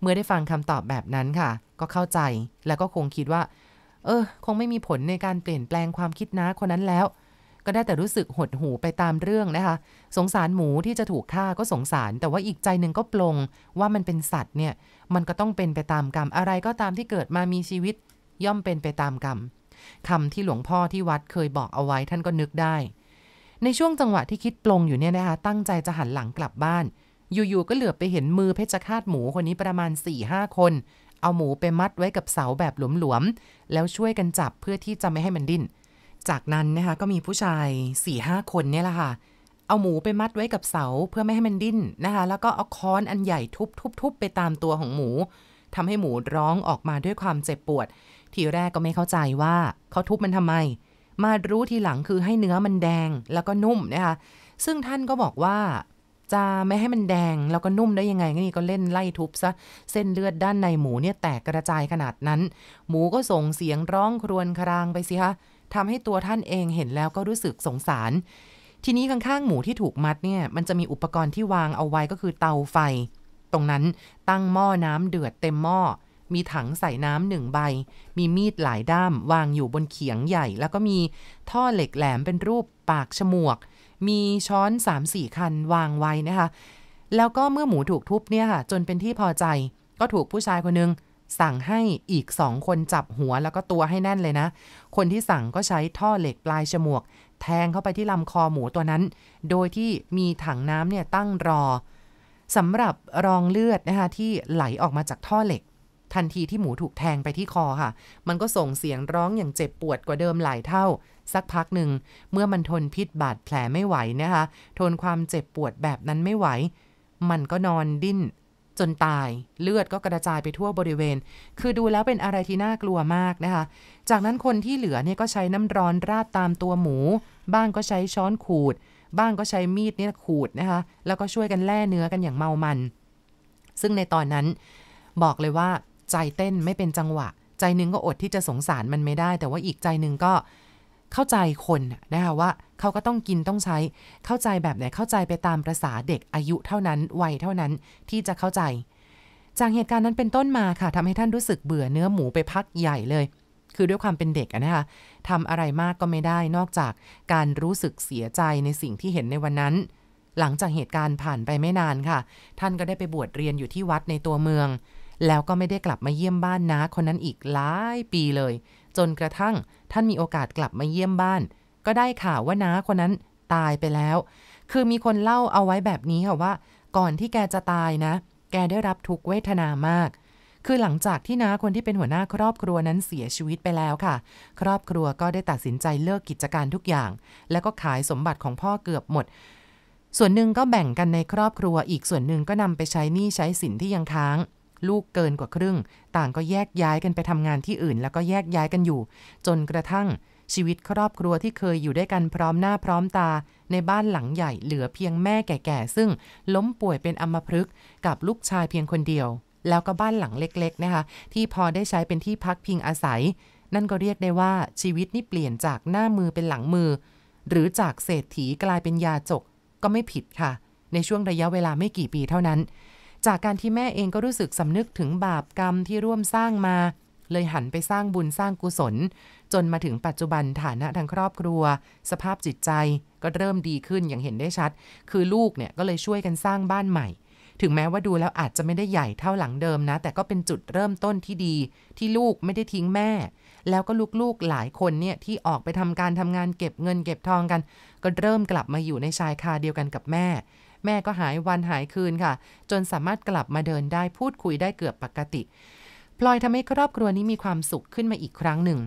เมื่อได้ฟังคำตอบแบบนั้นค่ะ ก็เข้าใจแล้วก็คงคิดว่า เออ คงไม่มีผลในการเปลี่ยนแปลงความคิดน้าคนนั้นแล้วก็ได้แต่รู้สึกหดหูไปตามเรื่องนะคะสงสารหมูที่จะถูกฆ่าก็สงสาร แต่ว่าอีกใจหนึ่งก็ปลงว่ามันเป็นสัตว์เนี่ยมันก็ต้องเป็นไปตามกรรม อะไรก็ตามที่เกิดมามีชีวิต ย่อมเป็นไปตามกรรมคำที่หลวงพ่อที่วัดเคยบอกเอาไว้ท่านก็นึกได้ ในช่วงจังหวะที่คิดปลงอยู่เนี่ยนะคะตั้งใจจะหันหลังกลับบ้าน อยู่ ๆก็เหลือบไปเห็นมือเพชฌฆาตหมูคนนี้ประมาณ4ี่ห้าคนเอาหมูไปมัดไว้กับเสาแบบหลวมๆแล้วช่วยกันจับเพื่อที่จะไม่ให้มันดิ้นจากนั้นนะคะก็มีผู้ชาย4ี่ห้าคนเนี่ยแหละค่ะ เอาหมูไปมัดไว้กับเสาเพื่อไม่ให้มันดิ้นนะคะแล้วก็เอาค้อนอันใหญ่ทุบทุบทุบไปตามตัวของหมู ทำให้หมูร้องออกมาด้วยความเจ็บปวด ทีแรกก็ไม่เข้าใจว่าเขาทุบมันทำไม มารู้ทีหลังคือให้เนื้อมันแดงแล้วก็นุ่มนะคะซึ่งท่านก็บอกว่าจะไม่ให้มันแดงแล้วก็นุ่มได้ยังไงนี่ก็เล่นไล่ทุบซะเส้นเลือดด้านในหมูเนี่ยแตกกระจายขนาดนั้น หมูก็ส่งเสียงร้องครวญครางไปสิคะทำให้ตัวท่านเองเห็นแล้วก็รู้สึกสงสาร ทีนี้ข้างๆ หมูที่ถูกมัดเนี่ย มันจะมีอุปกรณ์ที่วางเอาไว้ก็คือเตาไฟ ตรงนั้นตั้งหม้อน้ำเดือดเต็มหม้อ มีถังใส่น้ำหนึ่งใบ มีมีดหลายด้ามวางอยู่บนเขียงใหญ่ แล้วก็มีท่อเหล็กแหลมเป็นรูปปากฉมวก มีช้อน3มสี่คันวางไว้นะคะ แล้วก็เมื่อหมูถูกทุบเนี่ยค่ะจนเป็นที่พอใจ ก็ถูกผู้ชายคนนึงสั่งให้อีกสองคนจับหัวแล้วก็ตัวให้แน่นเลยนะคนที่สั่งก็ใช้ท่อเหล็กปลายฉมวกแทงเข้าไปที่ลำคอหมูตัวนั้น โดยที่มีถังน้ำเนี่ยตั้งรอสำหรับรองเลือดนะคะที่ไหลออกมาจากท่อเหล็ก ทันทีที่หมูถูกแทงไปที่คอค่ะ มันก็ส่งเสียงร้องอย่างเจ็บปวดกว่าเดิมหลายเท่าสักพักหนึ่ง เมื่อมันทนพิษบาดแผลไม่ไหวนะคะทนความเจ็บปวดแบบนั้นไม่ไหว มันก็นอนดิ้นจนตายเลือดก็กระจายไปทั่วบริเวณ คือดูแล้วเป็นอะไรที่น่ากลัวมากนะคะจากนั้นคนที่เหลือเนี่ยก็ใช้น้ำร้อนราดตามตัวหมู บ้างก็ใช้ช้อนขูด บ้างก็ใช้มีดเนี่ยขูดนะคะแล้วก็ช่วยกันแล่เนื้อกันอย่างเมามัน ซึ่งในตอนนั้นบอกเลยว่าใจเต้นไม่เป็นจังหวะ ใจหนึ่งก็อดที่จะสงสารมันไม่ได้แต่ว่าอีกใจหนึ่งก็เข้าใจคนนะคะว่าเขาก็ต้องกินต้องใช้ เข้าใจแบบไหนเข้าใจไปตามประษาเด็กอายุเท่านั้นวัยเท่านั้นที่จะเข้าใจ จากเหตุการณ์นั้นเป็นต้นมาค่ะทำให้ท่านรู้สึกเบื่อเนื้อหมูไปพักใหญ่เลย คือด้วยความเป็นเด็กนะคะทำอะไรมากก็ไม่ได้ นอกจากการรู้สึกเสียใจในสิ่งที่เห็นในวันนั้น หลังจากเหตุการณ์ผ่านไปไม่นานค่ะ ท่านก็ได้ไปบวชเรียนอยู่ที่วัดในตัวเมือง แล้วก็ไม่ได้กลับมาเยี่ยมบ้านน้าคนนั้นอีกหลายปีเลยจนกระทั่งท่านมีโอกาสกลับมาเยี่ยมบ้าน ก็ได้ข่าวว่าน้าคนนั้นตายไปแล้ว คือมีคนเล่าเอาไว้แบบนี้ค่ะว่า ก่อนที่แกจะตายนะ แกได้รับทุกเวทนามาก คือหลังจากที่น้าคนที่เป็นหัวหน้าครอบครัวนั้นเสียชีวิตไปแล้วค่ะ ครอบครัวก็ได้ตัดสินใจเลิกกิจการทุกอย่าง แล้วก็ขายสมบัติของพ่อเกือบหมด ส่วนหนึ่งก็แบ่งกันในครอบครัวอีกส่วนหนึ่งก็นำไปใช้หนี้ใช้สินที่ยังค้างลูกเกินกว่าครึ่ง ต่างก็แยกย้ายกันไปทำงานที่อื่น แล้วก็แยกย้ายกันอยู่ จนกระทั่งชีวิตครอบครัวที่เคยอยู่ด้วยกันพร้อมหน้าพร้อมตาในบ้านหลังใหญ่เหลือเพียงแม่แก่ๆซึ่ง ล้มป่วยเป็นอัมพฤกษ์กับลูกชายเพียงคนเดียว แล้วก็บ้านหลังเล็ก ๆ นะคะ ที่พอได้ใช้เป็นที่พักพิงอาศัย นั่นก็เรียกได้ว่าชีวิตนี่เปลี่ยนจากหน้ามือเป็นหลังมือ หรือจากเศรษฐีกลายเป็นยาจก ก็ไม่ผิดค่ะ ในช่วงระยะเวลาไม่กี่ปีเท่านั้นจากการที่แม่เองก็รู้สึกสำนึกถึงบาปกรรมที่ร่วมสร้างมา เลยหันไปสร้างบุญสร้างกุศล จนมาถึงปัจจุบันฐานะทางครอบครัว สภาพจิตใจก็เริ่มดีขึ้นอย่างเห็นได้ชัด คือลูกเนี่ย ก็เลยช่วยกันสร้างบ้านใหม่ ถึงแม้ว่าดูแล้วอาจจะไม่ได้ใหญ่เท่าหลังเดิมนะ แต่ก็เป็นจุดเริ่มต้นที่ดี ที่ลูกไม่ได้ทิ้งแม่ แล้วก็ลูกๆหลายคนเนี่ยที่ออกไปทำการทำงานเก็บเงิน เก็บทองกัน ก็เริ่มกลับมาอยู่ในชายคาเดียวกันกับแม่แม่ก็หายวันหายคืนค่ะ จนสามารถกลับมาเดินได้พูดคุยได้เกือบปกติ พลอยทำให้ครอบครัวนี้มีความสุขขึ้นมาอีกครั้งหนึ่ง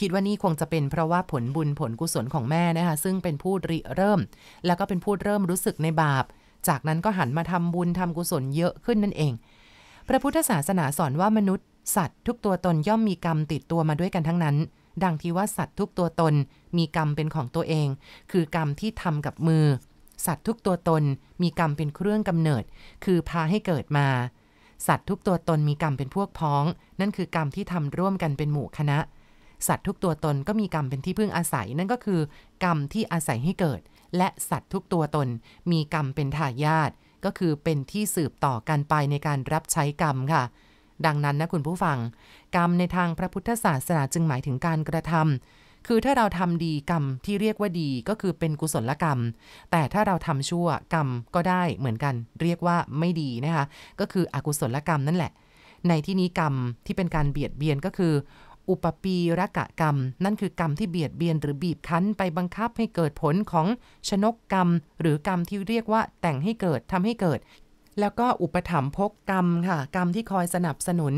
คิดว่านี่คงจะเป็นเพราะว่าผลบุญผลกุศลของแม่นะคะซึ่งเป็นผู้ริเริ่ม แล้วก็เป็นผู้เริ่มรู้สึกในบาป จากนั้นก็หันมาทำบุญทำกุศลเยอะขึ้นนั่นเอง พระพุทธศาสนาสอนว่ามนุษย์สัตว์ทุกตัวตนย่อมมีกรรมติดตัวมาด้วยกันทั้งนั้น ดังที่ว่าสัตว์ทุกตัวตนมีกรรมเป็นของตัวเอง คือกรรมที่ทำกับมือสัตว์ทุกตัวตนมีกรรมเป็นเครื่องกำเนิด คือพาให้เกิดมา สัตว์ทุกตัวตนมีกรรมเป็นพวกพ้อง นั่นคือกรรมที่ทำร่วมกันเป็นหมู่คณะ สัตว์ทุกตัวตนก็มีกรรมเป็นที่พึ่งอาศัยนั่นก็คือกรรมที่อาศัยให้เกิด และสัตว์ทุกตัวตนมีกรรมเป็นทายาทก็คือเป็นที่สืบต่อกันไปในการรับใช้กรรมค่ะ ดังนั้นนะคุณผู้ฟัง กรรมในทางพระพุทธศาสนาจึงหมายถึงการกระทำคือถ้าเราทำดีกรรมที่เรียกว่าดี ก็คือเป็นกุศลกรรม แต่ถ้าเราทำชั่วกรรมก็ได้เหมือนกัน เรียกว่าไม่ดีนะคะก็คืออกุศลกรรมนั่นแหละ ในที่นี้กรรมที่เป็นการเบียดเบียนก็คือ อุปปีรกะกรรม นั่นคือกรรมที่เบียดเบียน หรือบีบคั้นไปบังคับให้เกิดผลของชนกกรรม หรือกรรมที่เรียกว่า แต่งให้เกิดทำให้เกิด แล้วก็อุปถัมภกกรรมค่ะ กรรมที่คอยสนับสนุน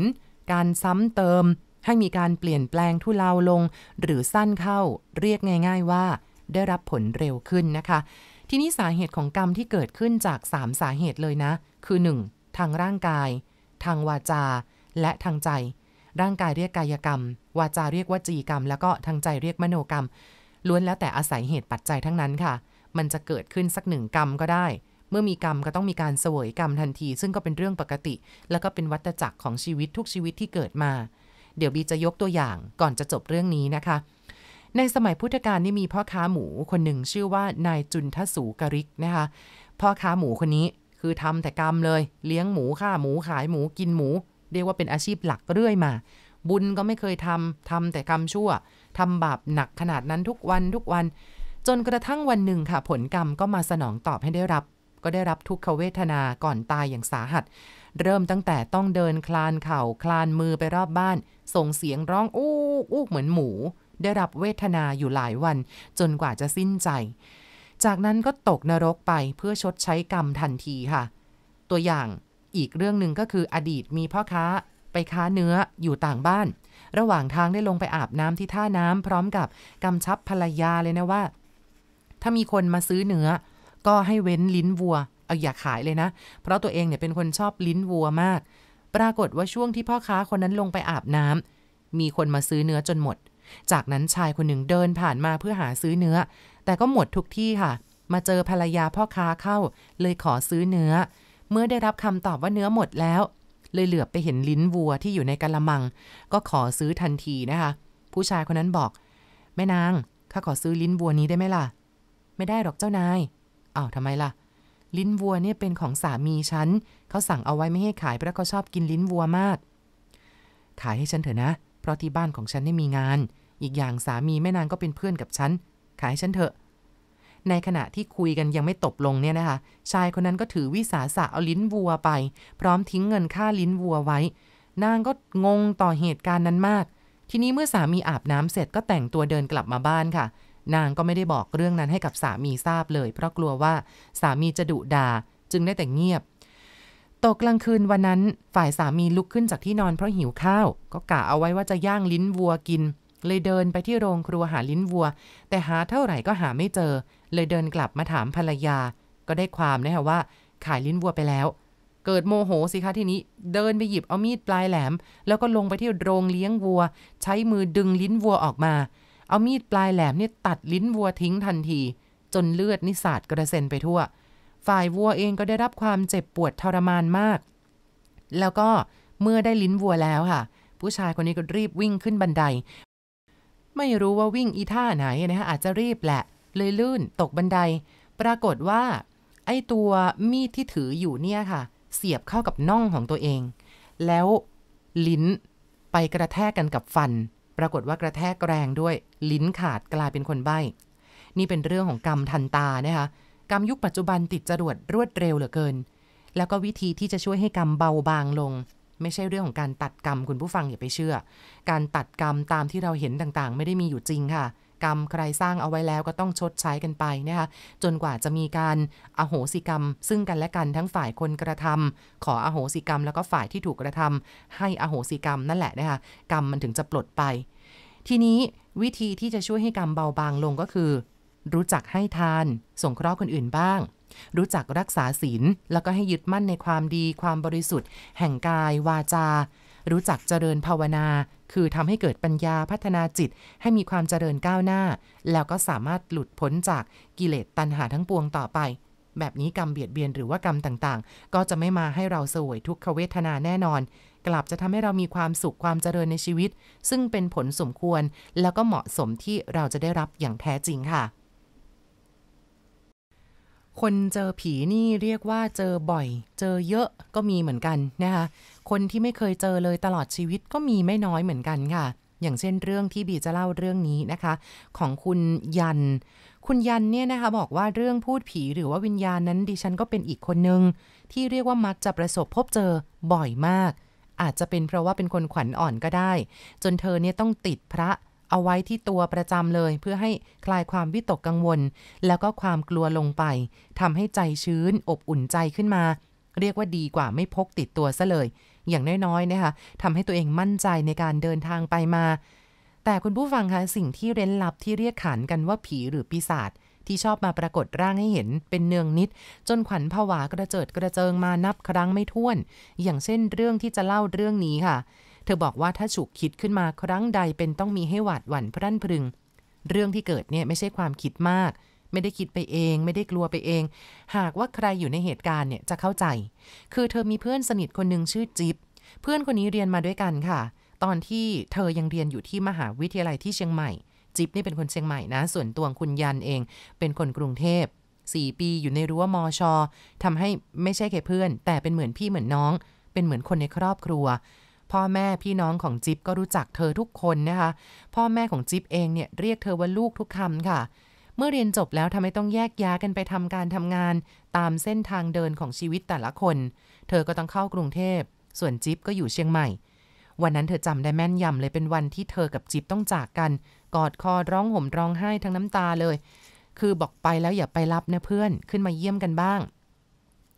การซ้ำเติมให้มีการเปลี่ยนแปลงทุเลาลงหรือสั้นเข้าเรียกง่าย ๆ ว่าได้รับผลเร็วขึ้นนะคะ ทีนี้สาเหตุของกรรมที่เกิดขึ้นจาก 3 สาเหตุเลยนะ คือ 1. ทางร่างกาย ทางวาจาและทางใจ ร่างกายเรียกกายกรรม วาจาเรียกวจีกรรมแล้วก็ทางใจเรียกมโนกรรม ล้วนแล้วแต่อาศัยเหตุปัจจัยทั้งนั้นค่ะ มันจะเกิดขึ้นสักหนึ่งกรรมก็ได้ เมื่อมีกรรมก็ต้องมีการเสวยกรรมทันที ซึ่งก็เป็นเรื่องปกติ แล้วก็เป็นวัตจักรของชีวิตทุกชีวิตที่เกิดมาเดี๋ยวบีจะยกตัวอย่างก่อนจะจบเรื่องนี้นะคะ ในสมัยพุทธกาลนี่มีพ่อค้าหมูคนหนึ่งชื่อว่านายจุนทสูกริกนะคะ พ่อค้าหมูคนนี้คือทำแต่กรรมเลย เลี้ยงหมูฆ่าหมูขายหมูกินหมู เรียกว่าเป็นอาชีพหลักเรื่อยมา บุญก็ไม่เคยทำทำแต่กรรมชั่วทำบาปหนักขนาดนั้นทุกวันทุกวัน จนกระทั่งวันหนึ่งค่ะ ผลกรรมก็มาสนองตอบให้ได้รับ ก็ได้รับทุกขเวทนาก่อนตายอย่างสาหัสเริ่มตั้งแต่ต้องเดินคลานเข่า คลานมือไปรอบบ้าน ส่งเสียงร้อง อู้อู้เหมือนหมู ได้รับเวทนาอยู่หลายวัน จนกว่าจะสิ้นใจ จากนั้นก็ตกนรกไปเพื่อชดใช้กรรมทันทีค่ะ ตัวอย่างอีกเรื่องหนึ่งก็คืออดีตมีพ่อค้าไปค้าเนื้ออยู่ต่างบ้าน ระหว่างทางได้ลงไปอาบน้ำที่ท่าน้ำพร้อมกับกำชับภรรยาเลยนะว่า ถ้ามีคนมาซื้อเนื้อ ก็ให้เว้นลิ้นวัวอย่าขายเลยนะ เพราะตัวเองเนี่ยเป็นคนชอบลิ้นวัวมาก ปรากฏว่าช่วงที่พ่อค้าคนนั้นลงไปอาบน้ำ มีคนมาซื้อเนื้อจนหมด จากนั้นชายคนหนึ่งเดินผ่านมาเพื่อหาซื้อเนื้อ แต่ก็หมดทุกที่ค่ะ มาเจอภรรยาพ่อค้าเข้า เลยขอซื้อเนื้อ เมื่อได้รับคำตอบว่าเนื้อหมดแล้ว เลยเหลือบไปเห็นลิ้นวัวที่อยู่ในกะละมัง ก็ขอซื้อทันทีนะคะ ผู้ชายคนนั้นบอก แม่นาง ข้าขอซื้อลิ้นวัวนี้ได้ไหมล่ะ ไม่ได้หรอกเจ้านายอา้าวทำไมล่ะลิ้นวัวเนี่ยเป็นของสามีฉัน เขาสั่งเอาไว้ไม่ให้ขายเพราะเขาชอบกินลิ้นวัวมาก ขายให้ฉันเถอะนะ เพราะที่บ้านของฉันไม่มีงาน อีกอย่างสามีแม่นางก็เป็นเพื่อนกับฉัน ขายให้ฉันเถอะ ในขณะที่คุยกันยังไม่ตบลงเนี่ยนะคะ ชายคนนั้นก็ถือวิสาสะเอาลิ้นวัวไป พร้อมทิ้งเงินค่าลิ้นวัวไว้ นางก็งงต่อเหตุการณ์นั้นมาก ทีนี้เมื่อสามีอาบน้ำเสร็จก็แต่งตัวเดินกลับมาบ้านค่ะนางก็ไม่ได้บอกเรื่องนั้นให้กับสามีทราบเลยเพราะกลัวว่าสามีจะดุดาจึงได้แต่เงียบ ตกกลางคืนวันนั้นฝ่ายสามีลุกขึ้นจากที่นอนเพราะหิวข้าวก็กะเอาไว้ว่าจะย่างลิ้นวัวกิน เลยเดินไปที่โรงครัวหาลิ้นวัว แต่หาเท่าไหร่ก็หาไม่เจอ เลยเดินกลับมาถามภรรยา ก็ได้ความนะคะว่า ขายลิ้นวัวไปแล้ว เกิดโมโหสิคะทีนี้ เดินไปหยิบเอามีดปลายแหลม แล้วก็ลงไปที่โรงเลี้ยงวัว ใช้มือดึงลิ้นวัวออกมาเอามีดปลายแหลมเนี่ยตัดลิ้นวัวทิ้งทันที จนเลือดนิสาดกระเซ็นไปทั่ว ฝ่ายวัวเองก็ได้รับความเจ็บปวดทรมานมาก แล้วก็เมื่อได้ลิ้นวัวแล้วค่ะ ผู้ชายคนนี้ก็รีบวิ่งขึ้นบันได ไม่รู้ว่าวิ่งอีท่าไหนนะคะอาจจะรีบแหละ เลยลื่นตกบันได ปรากฏว่า ไอ้ตัวมีดที่ถืออยู่เนี่ยค่ะ เสียบเข้ากับน่องของตัวเอง แล้วลิ้นไปกระแทกกันกับฟันปรากฏว่ากระแทกแรงด้วยลิ้นขาดกลายเป็นคนใบ้นี่เป็นเรื่องของกรรมทันตานะคะกรรมยุคปัจจุบันติดจรวดรวดเร็วเหลือเกิน แล้วก็วิธีที่จะช่วยให้กรรมเบาบางลง ไม่ใช่เรื่องของการตัดกรรมคุณผู้ฟังอย่าไปเชื่อ การตัดกรรมตามที่เราเห็นต่างๆ ไม่ได้มีอยู่จริงค่ะกรรมใครสร้างเอาไว้แล้วก็ต้องชดใช้กันไปนะคะจนกว่าจะมีการอโหสิกรรม ซึ่งกันและกันทั้งฝ่ายคนกระทำ ขออโหสิกรรม แล้วก็ฝ่ายที่ถูกกระทำ ให้อโหสิกรรม นั่นแหละนะคะกรรมมันถึงจะปลดไป ทีนี้วิธีที่จะช่วยให้กรรมเบาบางลงก็คือ รู้จักให้ทานสงเคราะห์คนอื่นบ้าง รู้จักรักษาศีล แล้วก็ให้ยึดมั่นในความดี ความบริสุทธิ์ แห่งกาย วาจารู้จักเจริญภาวนา คือทำให้เกิดปัญญาพัฒนาจิต ให้มีความเจริญก้าวหน้า แล้วก็สามารถหลุดพ้นจากกิเลสตัณหาทั้งปวงต่อไป แบบนี้กรรมเบียดเบียนหรือว่ากรรมต่างๆ ก็จะไม่มาให้เราสวยทุกขเวทนาแน่นอน กลับจะทำให้เรามีความสุขความเจริญในชีวิต ซึ่งเป็นผลสมควร แล้วก็เหมาะสมที่เราจะได้รับอย่างแท้จริงค่ะ คนเจอผีนี่เรียกว่าเจอบ่อย เจอเยอะก็มีเหมือนกันนะคะคนที่ไม่เคยเจอเลยตลอดชีวิตก็มีไม่น้อยเหมือนกันค่ะ อย่างเช่นเรื่องที่บีจะเล่าเรื่องนี้นะคะ ของคุณยัน คุณยันเนี่ยนะคะบอกว่าเรื่องพูดผี หรือว่าวิญญาณนั้น ดิฉันก็เป็นอีกคนนึงที่เรียกว่ามักจะประสบพบเจอบ่อยมาก อาจจะเป็นเพราะว่าเป็นคนขวัญอ่อนก็ได้ จนเธอเนี่ยต้องติดพระเอาไว้ที่ตัวประจำเลย เพื่อให้คลายความวิตกกังวล แล้วก็ความกลัวลงไปทำให้ใจชื้นอบอุ่นใจขึ้นมา เรียกว่าดีกว่าไม่พกติดตัวซะเลยอย่างน้อยๆ นะคะทำให้ตัวเองมั่นใจในการเดินทางไปมา แต่คุณผู้ฟังคะ สิ่งที่เร้นลับที่เรียกขานกันว่าผีหรือปีศาจที่ชอบมาปรากฏร่างให้เห็นเป็นเนืองนิด จนขวัญผวากระเจิดกระเจิงมานับครั้งไม่ถ้วน อย่างเช่นเรื่องที่จะเล่าเรื่องนี้ค่ะ เธอบอกว่าถ้าฉุกคิดขึ้นมาครั้งใด เป็นต้องมีให้หวาดหวั่นพรั่นพรึง เรื่องที่เกิดเนี่ยไม่ใช่ความคิดมากไม่ได้คิดไปเอง ไม่ได้กลัวไปเอง หากว่าใครอยู่ในเหตุการณ์เนี่ยจะเข้าใจ คือเธอมีเพื่อนสนิทคนหนึ่งชื่อจิ๊บ เพื่อนคนนี้เรียนมาด้วยกันค่ะ ตอนที่เธอยังเรียนอยู่ที่มหาวิทยาลัยที่เชียงใหม่ จิ๊บนี่เป็นคนเชียงใหม่นะส่วนตัวคุณยันเอง เป็นคนกรุงเทพ4ปีอยู่ในรั้วมอชอทำให้ไม่ใช่แค่เพื่อน แต่เป็นเหมือนพี่เหมือนน้อง เป็นเหมือนคนในครอบครัว พ่อแม่พี่น้องของจิ๊บก็รู้จักเธอทุกคนนะคะ พ่อแม่ของจิ๊บเองเนี่ยเรียกเธอว่าลูกทุกคำค่ะเมื่อเรียนจบแล้วทำไมต้องแยกย้ายกันไปทำการทำงาน ตามเส้นทางเดินของชีวิตแต่ละคน เธอก็ต้องเข้ากรุงเทพ ส่วนจิ๊บก็อยู่เชียงใหม่ วันนั้นเธอจำได้แม่นยำเลยเป็นวันที่เธอกับจิ๊บต้องจากกัน กอดคอร้องห่มร้องไห้ทั้งน้ำตาเลย คือบอกไปแล้วอย่าไปรับนะเพื่อน ขึ้นมาเยี่ยมกันบ้าง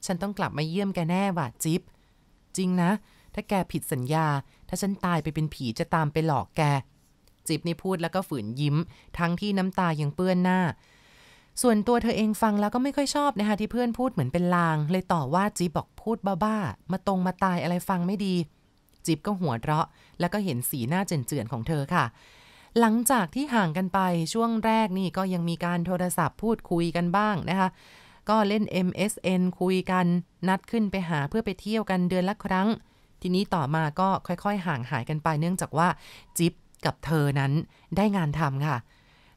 ฉันต้องกลับมาเยี่ยมแกแน่ว่ะจิ๊บ จริงนะ ถ้าแกผิดสัญญา ถ้าฉันตายไปเป็นผีจะตามไปหลอกแกจิ๊บนี่พูดแล้วก็ฝืนยิ้ม ทั้งที่น้ำตายังเปื้อนหน้า ส่วนตัวเธอเองฟังแล้วก็ไม่ค่อยชอบนะคะที่เพื่อนพูดเหมือนเป็นลาง เลยต่อว่าจิ๊บบอกพูดบ้าๆมาตรงมาตายอะไรฟังไม่ดีจิ๊บก็หัวเราะแล้วก็เห็นสีหน้าเจือนของเธอค่ะ หลังจากที่ห่างกันไปช่วงแรกนี่ก็ยังมีการโทรศัพท์พูดคุยกันบ้างนะคะก็เล่น MSN คุยกันนัดขึ้นไปหาเพื่อไปเที่ยวกันเดือนละครั้ง ทีนี้ต่อมาก็ค่อย ๆ ห่างหายกันไปเนื่องจากว่าจิ๊บกับเธอนั้นได้งานทำค่ะ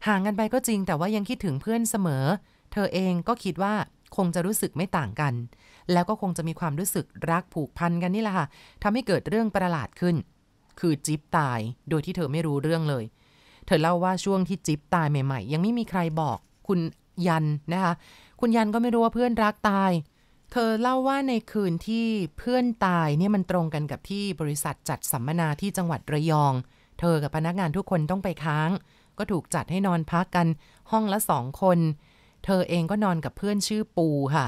ห่างกันไปก็จริงแต่ว่ายังคิดถึงเพื่อนเสมอ เธอเองก็คิดว่าคงจะรู้สึกไม่ต่างกัน แล้วก็คงจะมีความรู้สึกรักผูกพันกันนี่แหละค่ะทำให้เกิดเรื่องประหลาดขึ้น คือจิ๊บตาย โดยที่เธอไม่รู้เรื่องเลย เธอเล่าว่าช่วงที่จิ๊บตายใหม่ ๆ ยังไม่มีใครบอกคุณยันนะคะคุณยันก็ไม่รู้ว่าเพื่อนรักตาย เธอเล่าว่าในคืนที่เพื่อนตายเนี่ยมันตรงกันกับที่บริษัทจัดสัมมนาที่จังหวัดระยองเธอ กับ พนักงาน ทุกคนต้องไป ค้าง ก็ถูกจัดให้นอนพักกัน ห้อง ละสองคน เธอเองก็นอนกับเพื่อนชื่อปูค่ะ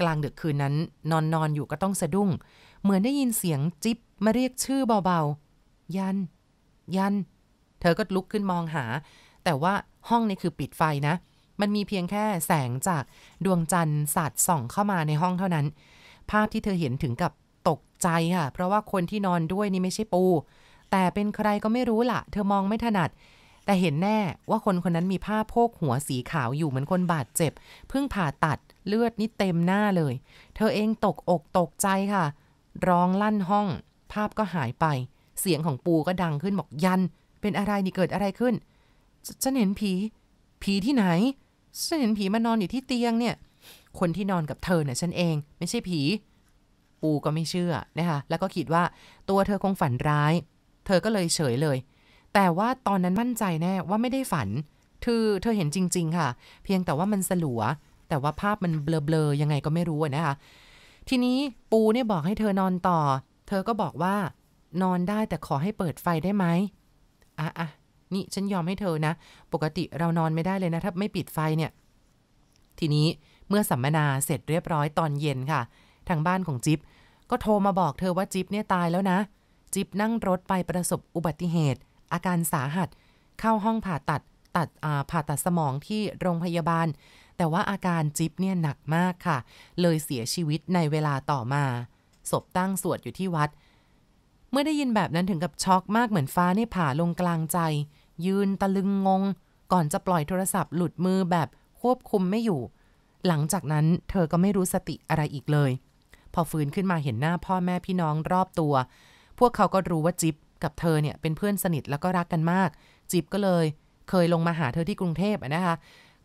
กลางดึกคืนนั้นนอนนอนอยู่ก็ต้อง สะดุ้ง เหมือน ได้ยินเสียงจิ๊บมาเรียก ชื่อ เบาๆ ยัน ยัน เธอก็ลุกขึ้นมองหา แต่ว่า ห้องนี้ คือปิดไฟนะ มันมีเพียงแค่แสงจาก ดวงจันทร์สาดส่อง เข้ามาในห้อง เท่านั้น ภาพ ที่ เธอ เห็น ถึง กับ ตกใจ ค่ะ เพราะว่า คน ที่นอน ด้วย นี่ ไม่ใช่ ปูแต่เป็นใครก็ไม่รู้ละ่ะ เธอมองไม่ถนัด แต่เห็นแน่ว่าคนคนนั้นมีผ้าโพกหัวสีขาวอยู่เหมือนคนบาดเจ็บ เพิ่งผ่าตัดเลือดนี่เต็มหน้าเลย เธอเองตกอกตกใจค่ะ ร้องลั่นห้อง ภาพก็หายไป เสียงของปูก็ดังขึ้นบอกยัน เป็นอะไรนี่เกิดอะไรขึ้นฉันเห็นผี ผีที่ไหนฉันเห็นผีมานอนอยู่ที่เตียงเนี่ย คนที่นอนกับเธอเนี่ยฉันเอง ไม่ใช่ผี ปูก็ไม่เชื่อนะคะ แล้วก็คิดว่าตัวเธอคงฝันร้ายเธอก็เลยเฉยเลย แต่ว่าตอนนั้นมั่นใจแน่ว่าไม่ได้ฝันคือเธอเห็นจริงๆค่ะ เพียงแต่ว่ามันสลัว แต่ว่าภาพมันเบลอๆยังไงก็ไม่รู้นะคะ ทีนี้ปูเนี่ยบอกให้เธอนอนต่อ เธอก็บอกว่านอนได้แต่ขอให้เปิดไฟได้ไหม อ่ะอ่ะนี่ฉันยอมให้เธอนะ ปกติเรานอนไม่ได้เลยนะ ถ้าไม่ปิดไฟเนี่ย ทีนี้เมื่อสัมมนาเสร็จเรียบร้อยตอนเย็นค่ะ ทางบ้านของจิ๊บก็โทรมาบอกเธอว่าจิ๊บเนี่ยตายแล้วนะจิ๊บนั่งรถไปประสบอุบัติเหตุ อาการสาหัส เข้าห้องผ่าตัดตัดผ่าตัดสมองที่โรงพยาบาล แต่ว่าอาการจิ๊บเนี่ยหนักมากค่ะ เลยเสียชีวิตในเวลาต่อมาศพตั้งสวดอยู่ที่วัด เมื่อได้ยินแบบนั้นถึงกับช็อกมากเหมือนฟ้านี่ผ่าลงกลางใจ ยืนตะลึงงง ก่อนจะปล่อยโทรศัพท์หลุดมือแบบควบคุมไม่อยู่ หลังจากนั้นเธอก็ไม่รู้สติอะไรอีกเลย พอฟื้นขึ้นมาเห็นหน้าพ่อแม่พี่น้องรอบตัววกเขาก็รู้ว่าจิ๊บกับเธอเนี่ยเป็นเพื่อนสนิทแล้วก็รักกันมาก จิ๊บก็เลย เคยลงมาหาเธอที่กรุงเทพนะคะ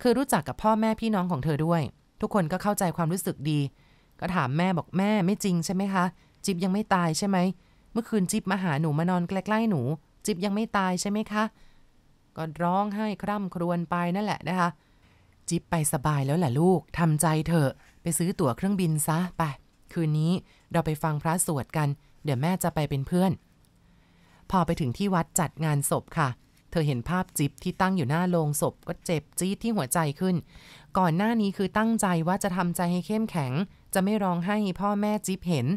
คือรู้จักกับพ่อแม่พี่น้องของเธอด้วย ทุกคนก็เข้าใจความรู้สึกดี ก็ถามแม่บอกแม่ไม่จริงใช่ไหมคะ จิ๊บยังไม่ตายใช่ไหม เมื่อคืนจิ๊บมาหาหนูมานอนใกล้ๆหนู จิ๊บยังไม่ตายใช่ไหมคะ ก็ร้องไห้คร่ำครวญไปนั่นแหละนะคะ จิ๊บไปสบายแล้วแหละลูกทำใจเถอะ ไปซื้อตั๋วเครื่องบินซะ ไป คืนนี้เราไปฟังพระสวดกันเดี๋ยวแม่จะไปเป็นเพื่อน พอไปถึงที่วัดจัดงานศพค่ะ เธอเห็นภาพจิ๊บที่ตั้งอยู่หน้าโลงศพก็เจ็บจี๊ดที่หัวใจขึ้น ก่อนหน้านี้คือตั้งใจว่าจะทำใจให้เข้มแข็ง จะไม่ร้องให้พ่อแม่จิ๊บเห็น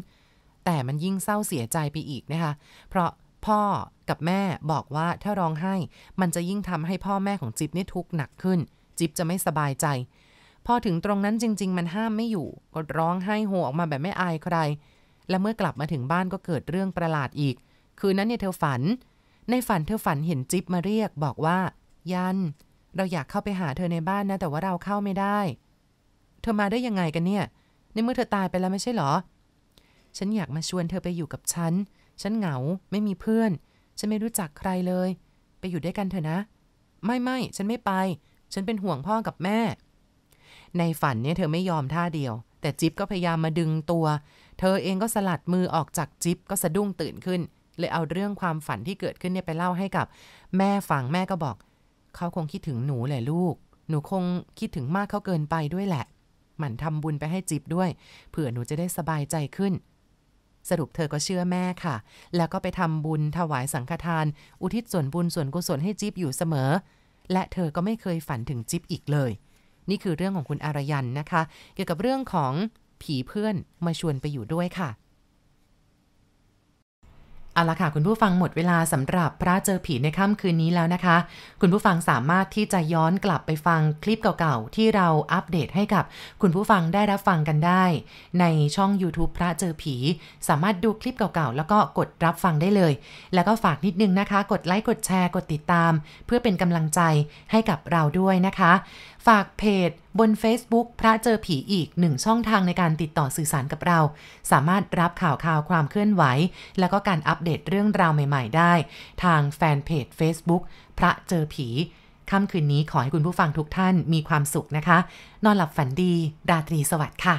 แต่มันยิ่งเศร้าเสียใจไปอีกนะคะ เพราะพ่อกับแม่บอกว่าถ้าร้องไห้ มันจะยิ่งทำให้พ่อแม่ของจิ๊บนี่ทุกข์หนักขึ้น จิ๊บจะไม่สบายใจ พอถึงตรงนั้นจริง ๆ มันห้ามไม่อยู่ ก็ร้องไห้โหออกมาแบบไม่อายใครและเมื่อกลับมาถึงบ้านก็เกิดเรื่องประหลาดอีก คืนนั้นเนี่ยเธอฝัน ในฝันเธอฝันเห็นจิ๊บมาเรียกบอกว่า ยัน เราอยากเข้าไปหาเธอในบ้านนะแต่ว่าเราเข้าไม่ได้ เธอมาได้ยังไงกันเนี่ย ในเมื่อเธอตายไปแล้วไม่ใช่หรอ ฉันอยากมาชวนเธอไปอยู่กับฉัน ฉันเหงาไม่มีเพื่อน ฉันไม่รู้จักใครเลย ไปอยู่ด้วยกันเถอะนะ ไม่ไม่ฉันไม่ไป ฉันเป็นห่วงพ่อกับแม่ ในฝันเนี่ยเธอไม่ยอมท่าเดียว แต่จิ๊บก็พยายามมาดึงตัวเธอเองก็สลัดมือออกจากจิ๊บก็สะดุ้งตื่นขึ้นเลยเอาเรื่องความฝันที่เกิดขึ้นเนี่ยไปเล่าให้กับ แม่ฟังแม่ก็บอก เขาคงคิดถึงหนูแหละลูก หนูคงคิดถึงมากเขาเกินไปด้วยแหละหมั่นทำบุญไปให้จิ๊บด้วย เผื่อหนูจะได้สบายใจขึ้น สรุปเธอก็เชื่อแม่ค่ะ แล้วก็ไปทำบุญถวายสังฆทาน อุทิศส่วนบุญส่วนกุศลให้จิ๊บอยู่เสมอ และเธอก็ไม่เคยฝันถึงจิ๊บอีกเลย นี่คือเรื่องของคุณอารยันนะคะ เกี่ยวกับเรื่องของผีเพื่อนมาชวนไปอยู่ด้วยค่ะ เอาละค่ะ คุณผู้ฟังหมดเวลาสำหรับพระเจอผีในค่ำคืนนี้แล้วนะคะ คุณผู้ฟังสามารถที่จะย้อนกลับไปฟังคลิปเก่าๆที่เราอัปเดตให้กับคุณผู้ฟังได้รับฟังกันได้ ในช่อง YouTube พระเจอผี สามารถดูคลิปเก่าๆ แล้วก็กดรับฟังได้เลย แล้วก็ฝากนิดนึงนะคะ กดไลค์กดแชร์กดติดตามเพื่อเป็นกำลังใจให้กับเราด้วยนะคะฝากเพจบน Facebook พระเจอผีอีกหนึ่งช่องทางในการติดต่อสื่อสารกับเรา สามารถรับข่าวข่าวความเคลื่อนไหวแล้วก็การอัปเดตเรื่องราวใหม่ๆ ได้ ทางแฟนเพจ Facebook พระเจอผีค่ำคืนนี้ขอให้คุณผู้ฟังทุกท่านมีความสุขนะคะ นอนหลับฝันดีราตรีสวัสดิ์ค่ะ